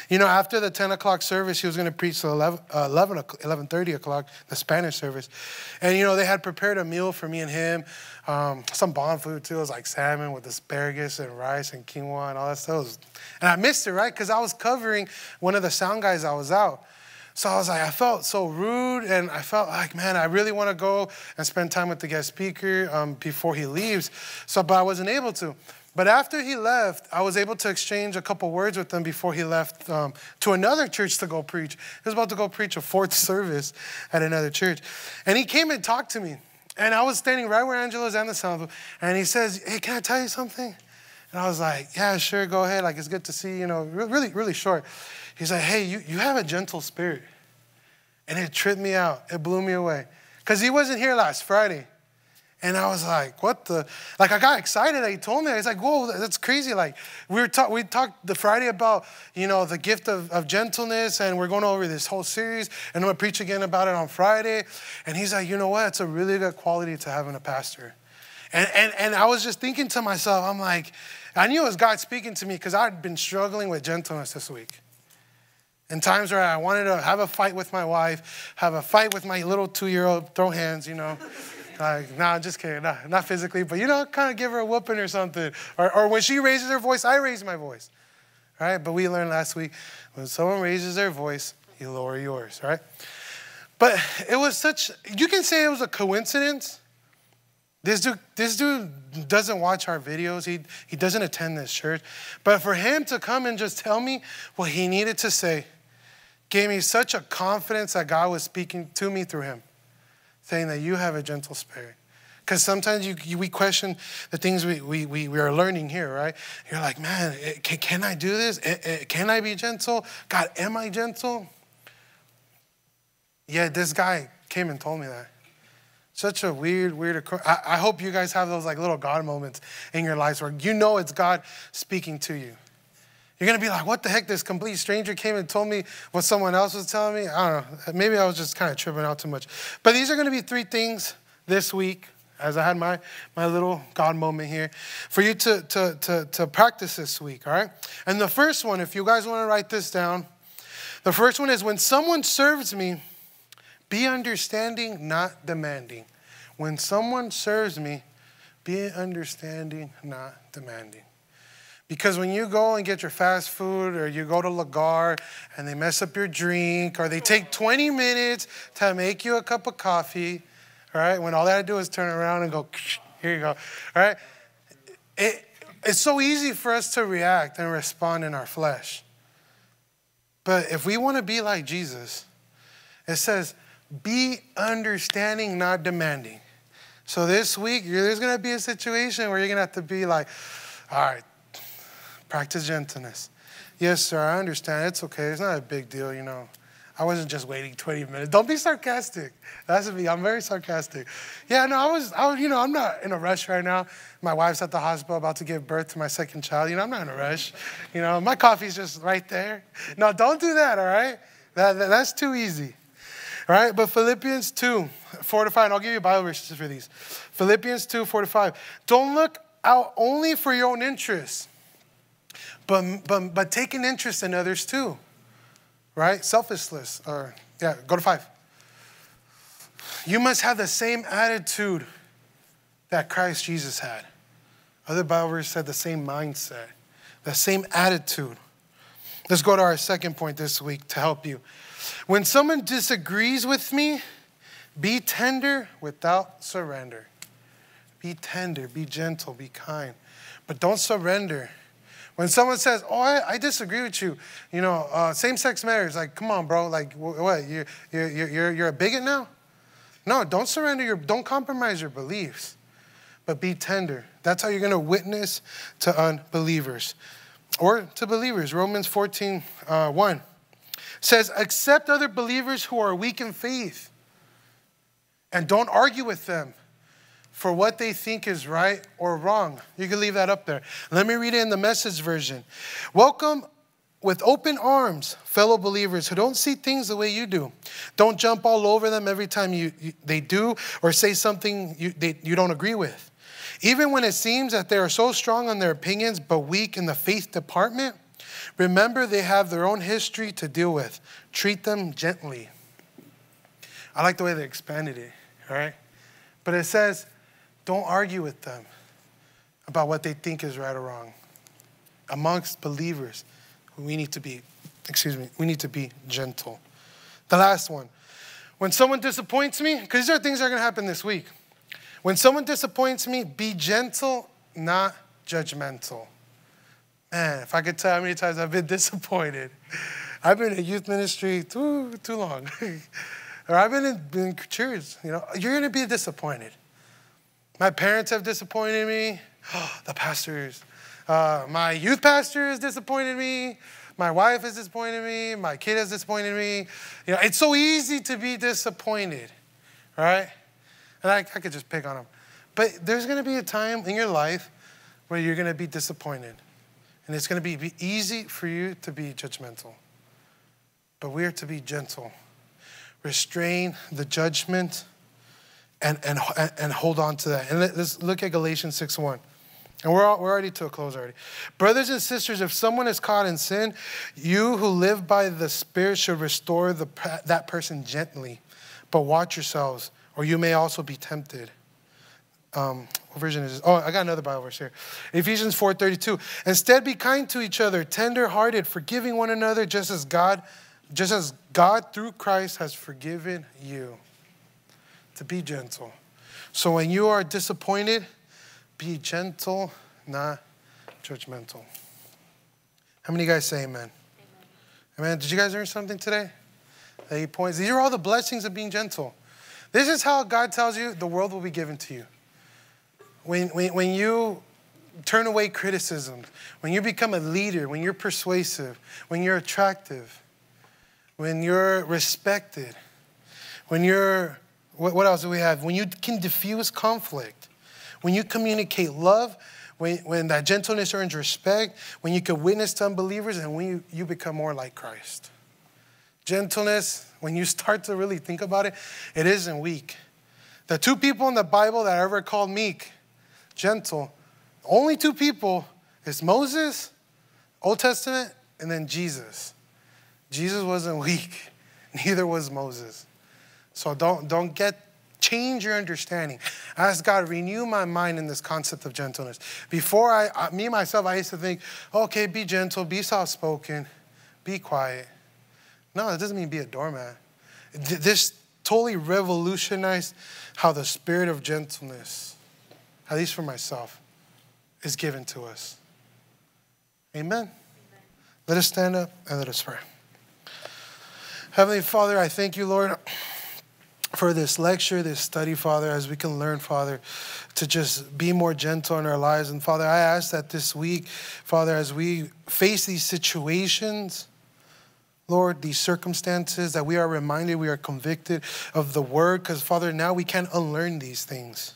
You know, after the 10 o'clock service, he was going to preach till 11, uh, 11, 11.30 o'clock, the Spanish service. And, you know, they had prepared a meal for me and him, um, some bon food, too. It was like salmon with asparagus and rice and quinoa and all that stuff. Was, and I missed it, right? Because I was covering one of the sound guys I was out. So I was like, I felt so rude, and I felt like, man, I really want to go and spend time with the guest speaker um, before he leaves. So, but I wasn't able to. But after he left, I was able to exchange a couple words with him before he left um, to another church to go preach. He was about to go preach a fourth service at another church. And he came and talked to me. And I was standing right where Angela's and the sound. And he says, Hey, can I tell you something? And I was like, Yeah, sure, go ahead. Like, it's good to see, you know, really, really short. He's like, Hey, you, you have a gentle spirit. And it tripped me out, it blew me away. Because he wasn't here last Friday. And I was like, what the? Like, I got excited. He told me. I was like, whoa, that's crazy. Like, we were ta- we talked the Friday about, you know, the gift of, of gentleness, and we're going over this whole series, and I'm going to preach again about it on Friday. And he's like, you know what? It's a really good quality to having a pastor. And, and, and I was just thinking to myself, I'm like, I knew it was God speaking to me because I'd been struggling with gentleness this week. in times where I wanted to have a fight with my wife, have a fight with my little two year old, throw hands, you know. Like, nah, I'm just kidding. Nah, not physically, but you know, kind of give her a whooping or something. Or, or when she raises her voice, I raise my voice. right? but we learned last week when someone raises their voice, you lower yours, right? But it was such, you can say it was a coincidence. This dude, this dude doesn't watch our videos. He, he doesn't attend this church. But for him to come and just tell me what he needed to say gave me such a confidence that God was speaking to me through him saying that you have a gentle spirit. Because sometimes you, you, we question the things we, we, we, we, are learning here, right? You're like, man, eh, can, can I do this? Eh, eh, can I be gentle? God, am I gentle? Yeah, this guy came and told me that. Such a weird, weird. I, I hope you guys have those like little God moments in your lives where you know it's God speaking to you. You're going to be like, what the heck? This complete stranger came and told me what someone else was telling me. I don't know. Maybe I was just kind of tripping out too much. But these are going to be three things this week as I had my, my little God moment here, for you to, to, to, to practice this week, all right? And the first one, if you guys want to write this down, the first one is when someone serves me, be understanding, not demanding. When someone serves me, be understanding, not demanding. Because when you go and get your fast food or you go to Lagar and they mess up your drink or they take 20 minutes to make you a cup of coffee, right? When all I do is turn around and go, here you go, all right? It, it's so easy for us to react and respond in our flesh. But if we want to be like Jesus, it says, be understanding, not demanding. So this week, there's going to be a situation where you're going to have to be like, all right, Practice gentleness. Yes, sir, I understand. It's okay. It's not a big deal, you know. I wasn't just waiting 20 minutes. Don't be sarcastic. That's me. I'm very sarcastic. Yeah, no, I was, I was, you know, I'm not in a rush right now. My wife's at the hospital about to give birth to my second child. You know, I'm not in a rush. You know, my coffee's just right there. No, don't do that, all right? That, that that's too easy. All right, but Philippians 2, 4 to 5, and I'll give you Bible verses for these. Philippians 2, 4 to 5. Don't look out only for your own interests but, but, but take an interest in others too, right? Selfishness. or yeah, go to five. You must have the same attitude that Christ Jesus had. Other Bible said the same mindset, the same attitude. Let's go to our second point this week to help you. When someone disagrees with me, be tender without surrender. Be tender, be gentle, be kind, but don't surrender when someone says, "Oh, I, I disagree with you," you know, uh, same-sex marriage, like, come on, bro, like, what? You're you're you're you're a bigot now? No, don't surrender your, don't compromise your beliefs, but be tender. That's how you're going to witness to unbelievers or to believers. Romans 14, uh, 1 says, accept other believers who are weak in faith and don't argue with them for what they think is right or wrong. You can leave that up there. Let me read it in the message version. Welcome with open arms fellow believers who don't see things the way you do. Don't jump all over them every time you, you they do or say something you, they, you don't agree with. Even when it seems that they are so strong on their opinions but weak in the faith department, remember they have their own history to deal with. Treat them gently. I like the way they expanded it, all right? But it says, don't argue with them about what they think is right or wrong. Amongst believers, we need to be, excuse me, we need to be gentle. The last one. When someone disappoints me, because these are things that are going to happen this week. When someone disappoints me, be gentle, not judgmental. Man, if I could tell how many times I've been disappointed. I've been in youth ministry too, too long. or I've been in, in church, you know, you're going to be disappointed. My parents have disappointed me. the pastors. Uh, my youth pastor has disappointed me. My wife has disappointed me. My kid has disappointed me. You know, it's so easy to be disappointed, right? And I, I could just pick on them. But there's going to be a time in your life where you're going to be disappointed. And it's going to be easy for you to be judgmental. But we are to be gentle, restrain the judgment and, and, and hold on to that. And let's look at Galatians 6 1. And we're, all, we're already to a close already. Brothers and sisters, if someone is caught in sin, you who live by the Spirit should restore the, that person gently. But watch yourselves, or you may also be tempted. Um, what version is this? Oh, I got another Bible verse here. Ephesians 4.32. Instead, be kind to each other, tender-hearted, forgiving one another, just as God, just as God through Christ has forgiven you to be gentle. So when you are disappointed, be gentle, not judgmental. How many guys say amen? Amen. amen. Did you guys learn something today? Eight points. These are all the blessings of being gentle. This is how God tells you the world will be given to you. When, when, when you turn away criticism, when you become a leader, when you're persuasive, when you're attractive, when you're respected, when you're what, what else do we have? When you can diffuse conflict, when you communicate love, when, when that gentleness earns respect, when you can witness to unbelievers, and when you, you become more like Christ. Gentleness, when you start to really think about it, it isn't weak. The two people in the Bible that are ever called meek, gentle, only two people is Moses, Old Testament, and then Jesus. Jesus wasn't weak, neither was Moses. So don't, don't get change your understanding. Ask God, renew my mind in this concept of gentleness. Before I, I me myself, I used to think, okay, be gentle, be soft spoken, be quiet. No, that doesn't mean be a doormat. This totally revolutionized how the spirit of gentleness, at least for myself, is given to us. Amen. Amen. Let us stand up and let us pray. Heavenly Father, I thank you, Lord for this lecture, this study, Father, as we can learn, Father, to just be more gentle in our lives. And Father, I ask that this week, Father, as we face these situations, Lord, these circumstances, that we are reminded, we are convicted of the word, because Father, now we can't unlearn these things,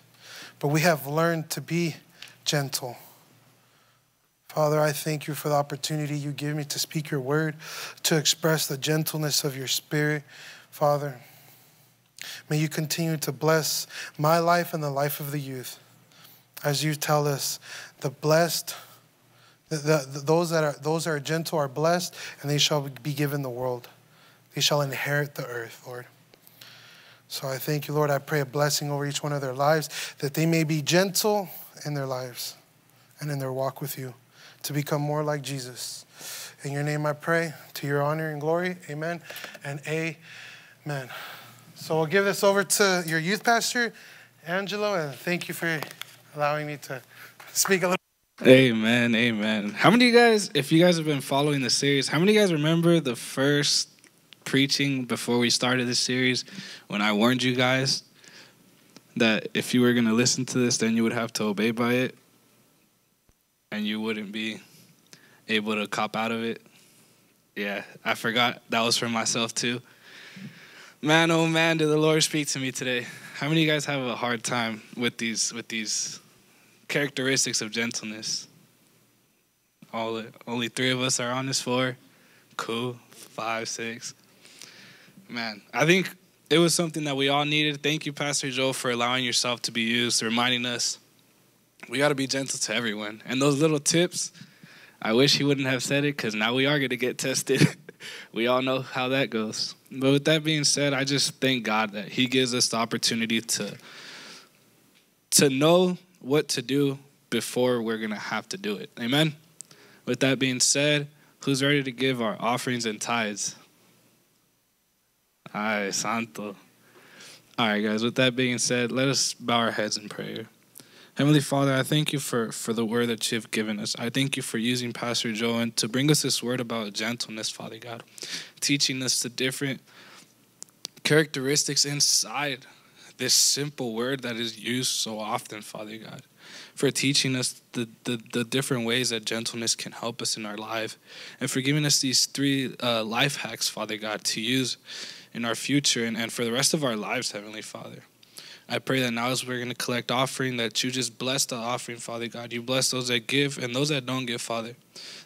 but we have learned to be gentle. Father, I thank you for the opportunity you give me to speak your word, to express the gentleness of your spirit, Father. May you continue to bless my life and the life of the youth as you tell us the blessed, the, the, those that are those that are gentle are blessed, and they shall be given the world. They shall inherit the earth, Lord. So I thank you, Lord. I pray a blessing over each one of their lives, that they may be gentle in their lives and in their walk with you, to become more like Jesus. In your name I pray, to your honor and glory. Amen and amen. So we'll give this over to your youth pastor, Angelo, and thank you for allowing me to speak a little. Amen, amen. How many of you guys, if you guys have been following the series, how many of you guys remember the first preaching before we started this series when I warned you guys that if you were going to listen to this, then you would have to obey by it and you wouldn't be able to cop out of it? Yeah, I forgot that was for myself too. Man, oh man, did the Lord speak to me today. How many of you guys have a hard time with these with these characteristics of gentleness? All only three of us are on this floor. Cool. Five, six. Man, I think it was something that we all needed. Thank you, Pastor Joe, for allowing yourself to be used, reminding us we gotta be gentle to everyone. And those little tips I wish he wouldn't have said it because now we are going to get tested. we all know how that goes. But with that being said, I just thank God that He gives us the opportunity to to know what to do before we're going to have to do it. Amen. With that being said, who's ready to give our offerings and tithes? Ay, santo. All right, guys, with that being said, let us bow our heads in prayer. Heavenly Father, I thank you for, for the word that you've given us. I thank you for using Pastor Joan to bring us this word about gentleness, Father God, teaching us the different characteristics inside this simple word that is used so often, Father God, for teaching us the, the, the different ways that gentleness can help us in our life, and for giving us these three uh, life hacks, Father God, to use in our future and, and for the rest of our lives, Heavenly Father. I pray that now as we're going to collect offering, that you just bless the offering, Father God. You bless those that give and those that don't give, Father.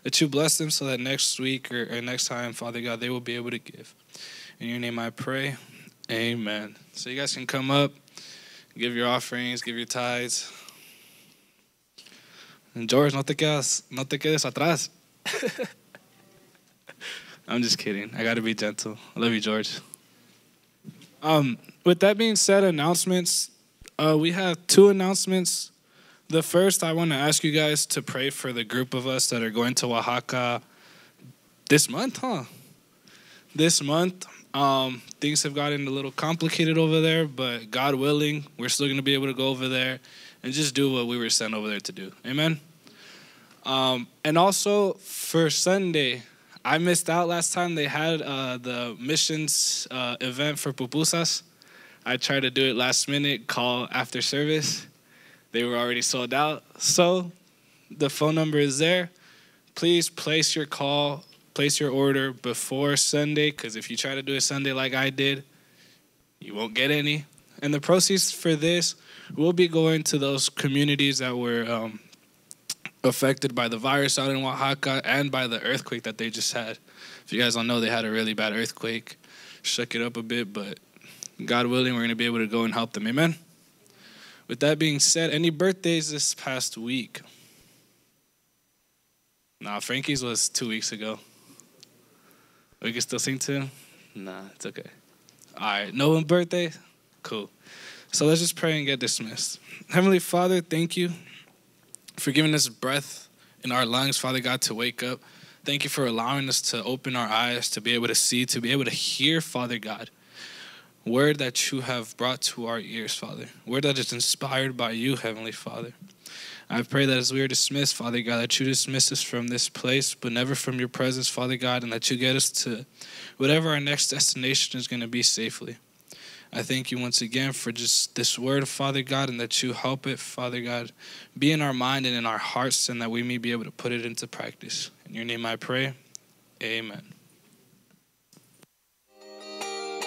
That you bless them so that next week or, or next time, Father God, they will be able to give. In your name I pray. Amen. So you guys can come up, give your offerings, give your tithes. And George, no te quedas, no te quedes atrás. I'm just kidding. I got to be gentle. I love you, George. Um, with that being said, announcements. Uh, we have two announcements. The first, I want to ask you guys to pray for the group of us that are going to Oaxaca this month, huh? This month, um, things have gotten a little complicated over there, but God willing, we're still going to be able to go over there and just do what we were sent over there to do. Amen. Um, and also for Sunday, I missed out last time they had uh, the missions uh, event for pupusas. I tried to do it last minute, call after service. They were already sold out. So the phone number is there. Please place your call, place your order before Sunday, because if you try to do it Sunday like I did, you won't get any. And the proceeds for this will be going to those communities that were um, affected by the virus out in Oaxaca and by the earthquake that they just had. If you guys don't know, they had a really bad earthquake, shook it up a bit, but God willing, we're going to be able to go and help them. Amen? With that being said, any birthdays this past week? Nah, Frankie's was two weeks ago. We oh, can still sing to him? Nah, it's okay. All right, no one birthday? Cool. So let's just pray and get dismissed. Heavenly Father, thank you for giving us breath in our lungs, Father God, to wake up. Thank you for allowing us to open our eyes, to be able to see, to be able to hear, Father God word that you have brought to our ears, Father, word that is inspired by you, Heavenly Father. I pray that as we are dismissed, Father God, that you dismiss us from this place, but never from your presence, Father God, and that you get us to whatever our next destination is going to be safely. I thank you once again for just this word, Father God, and that you help it, Father God, be in our mind and in our hearts, and that we may be able to put it into practice. In your name I pray. Amen.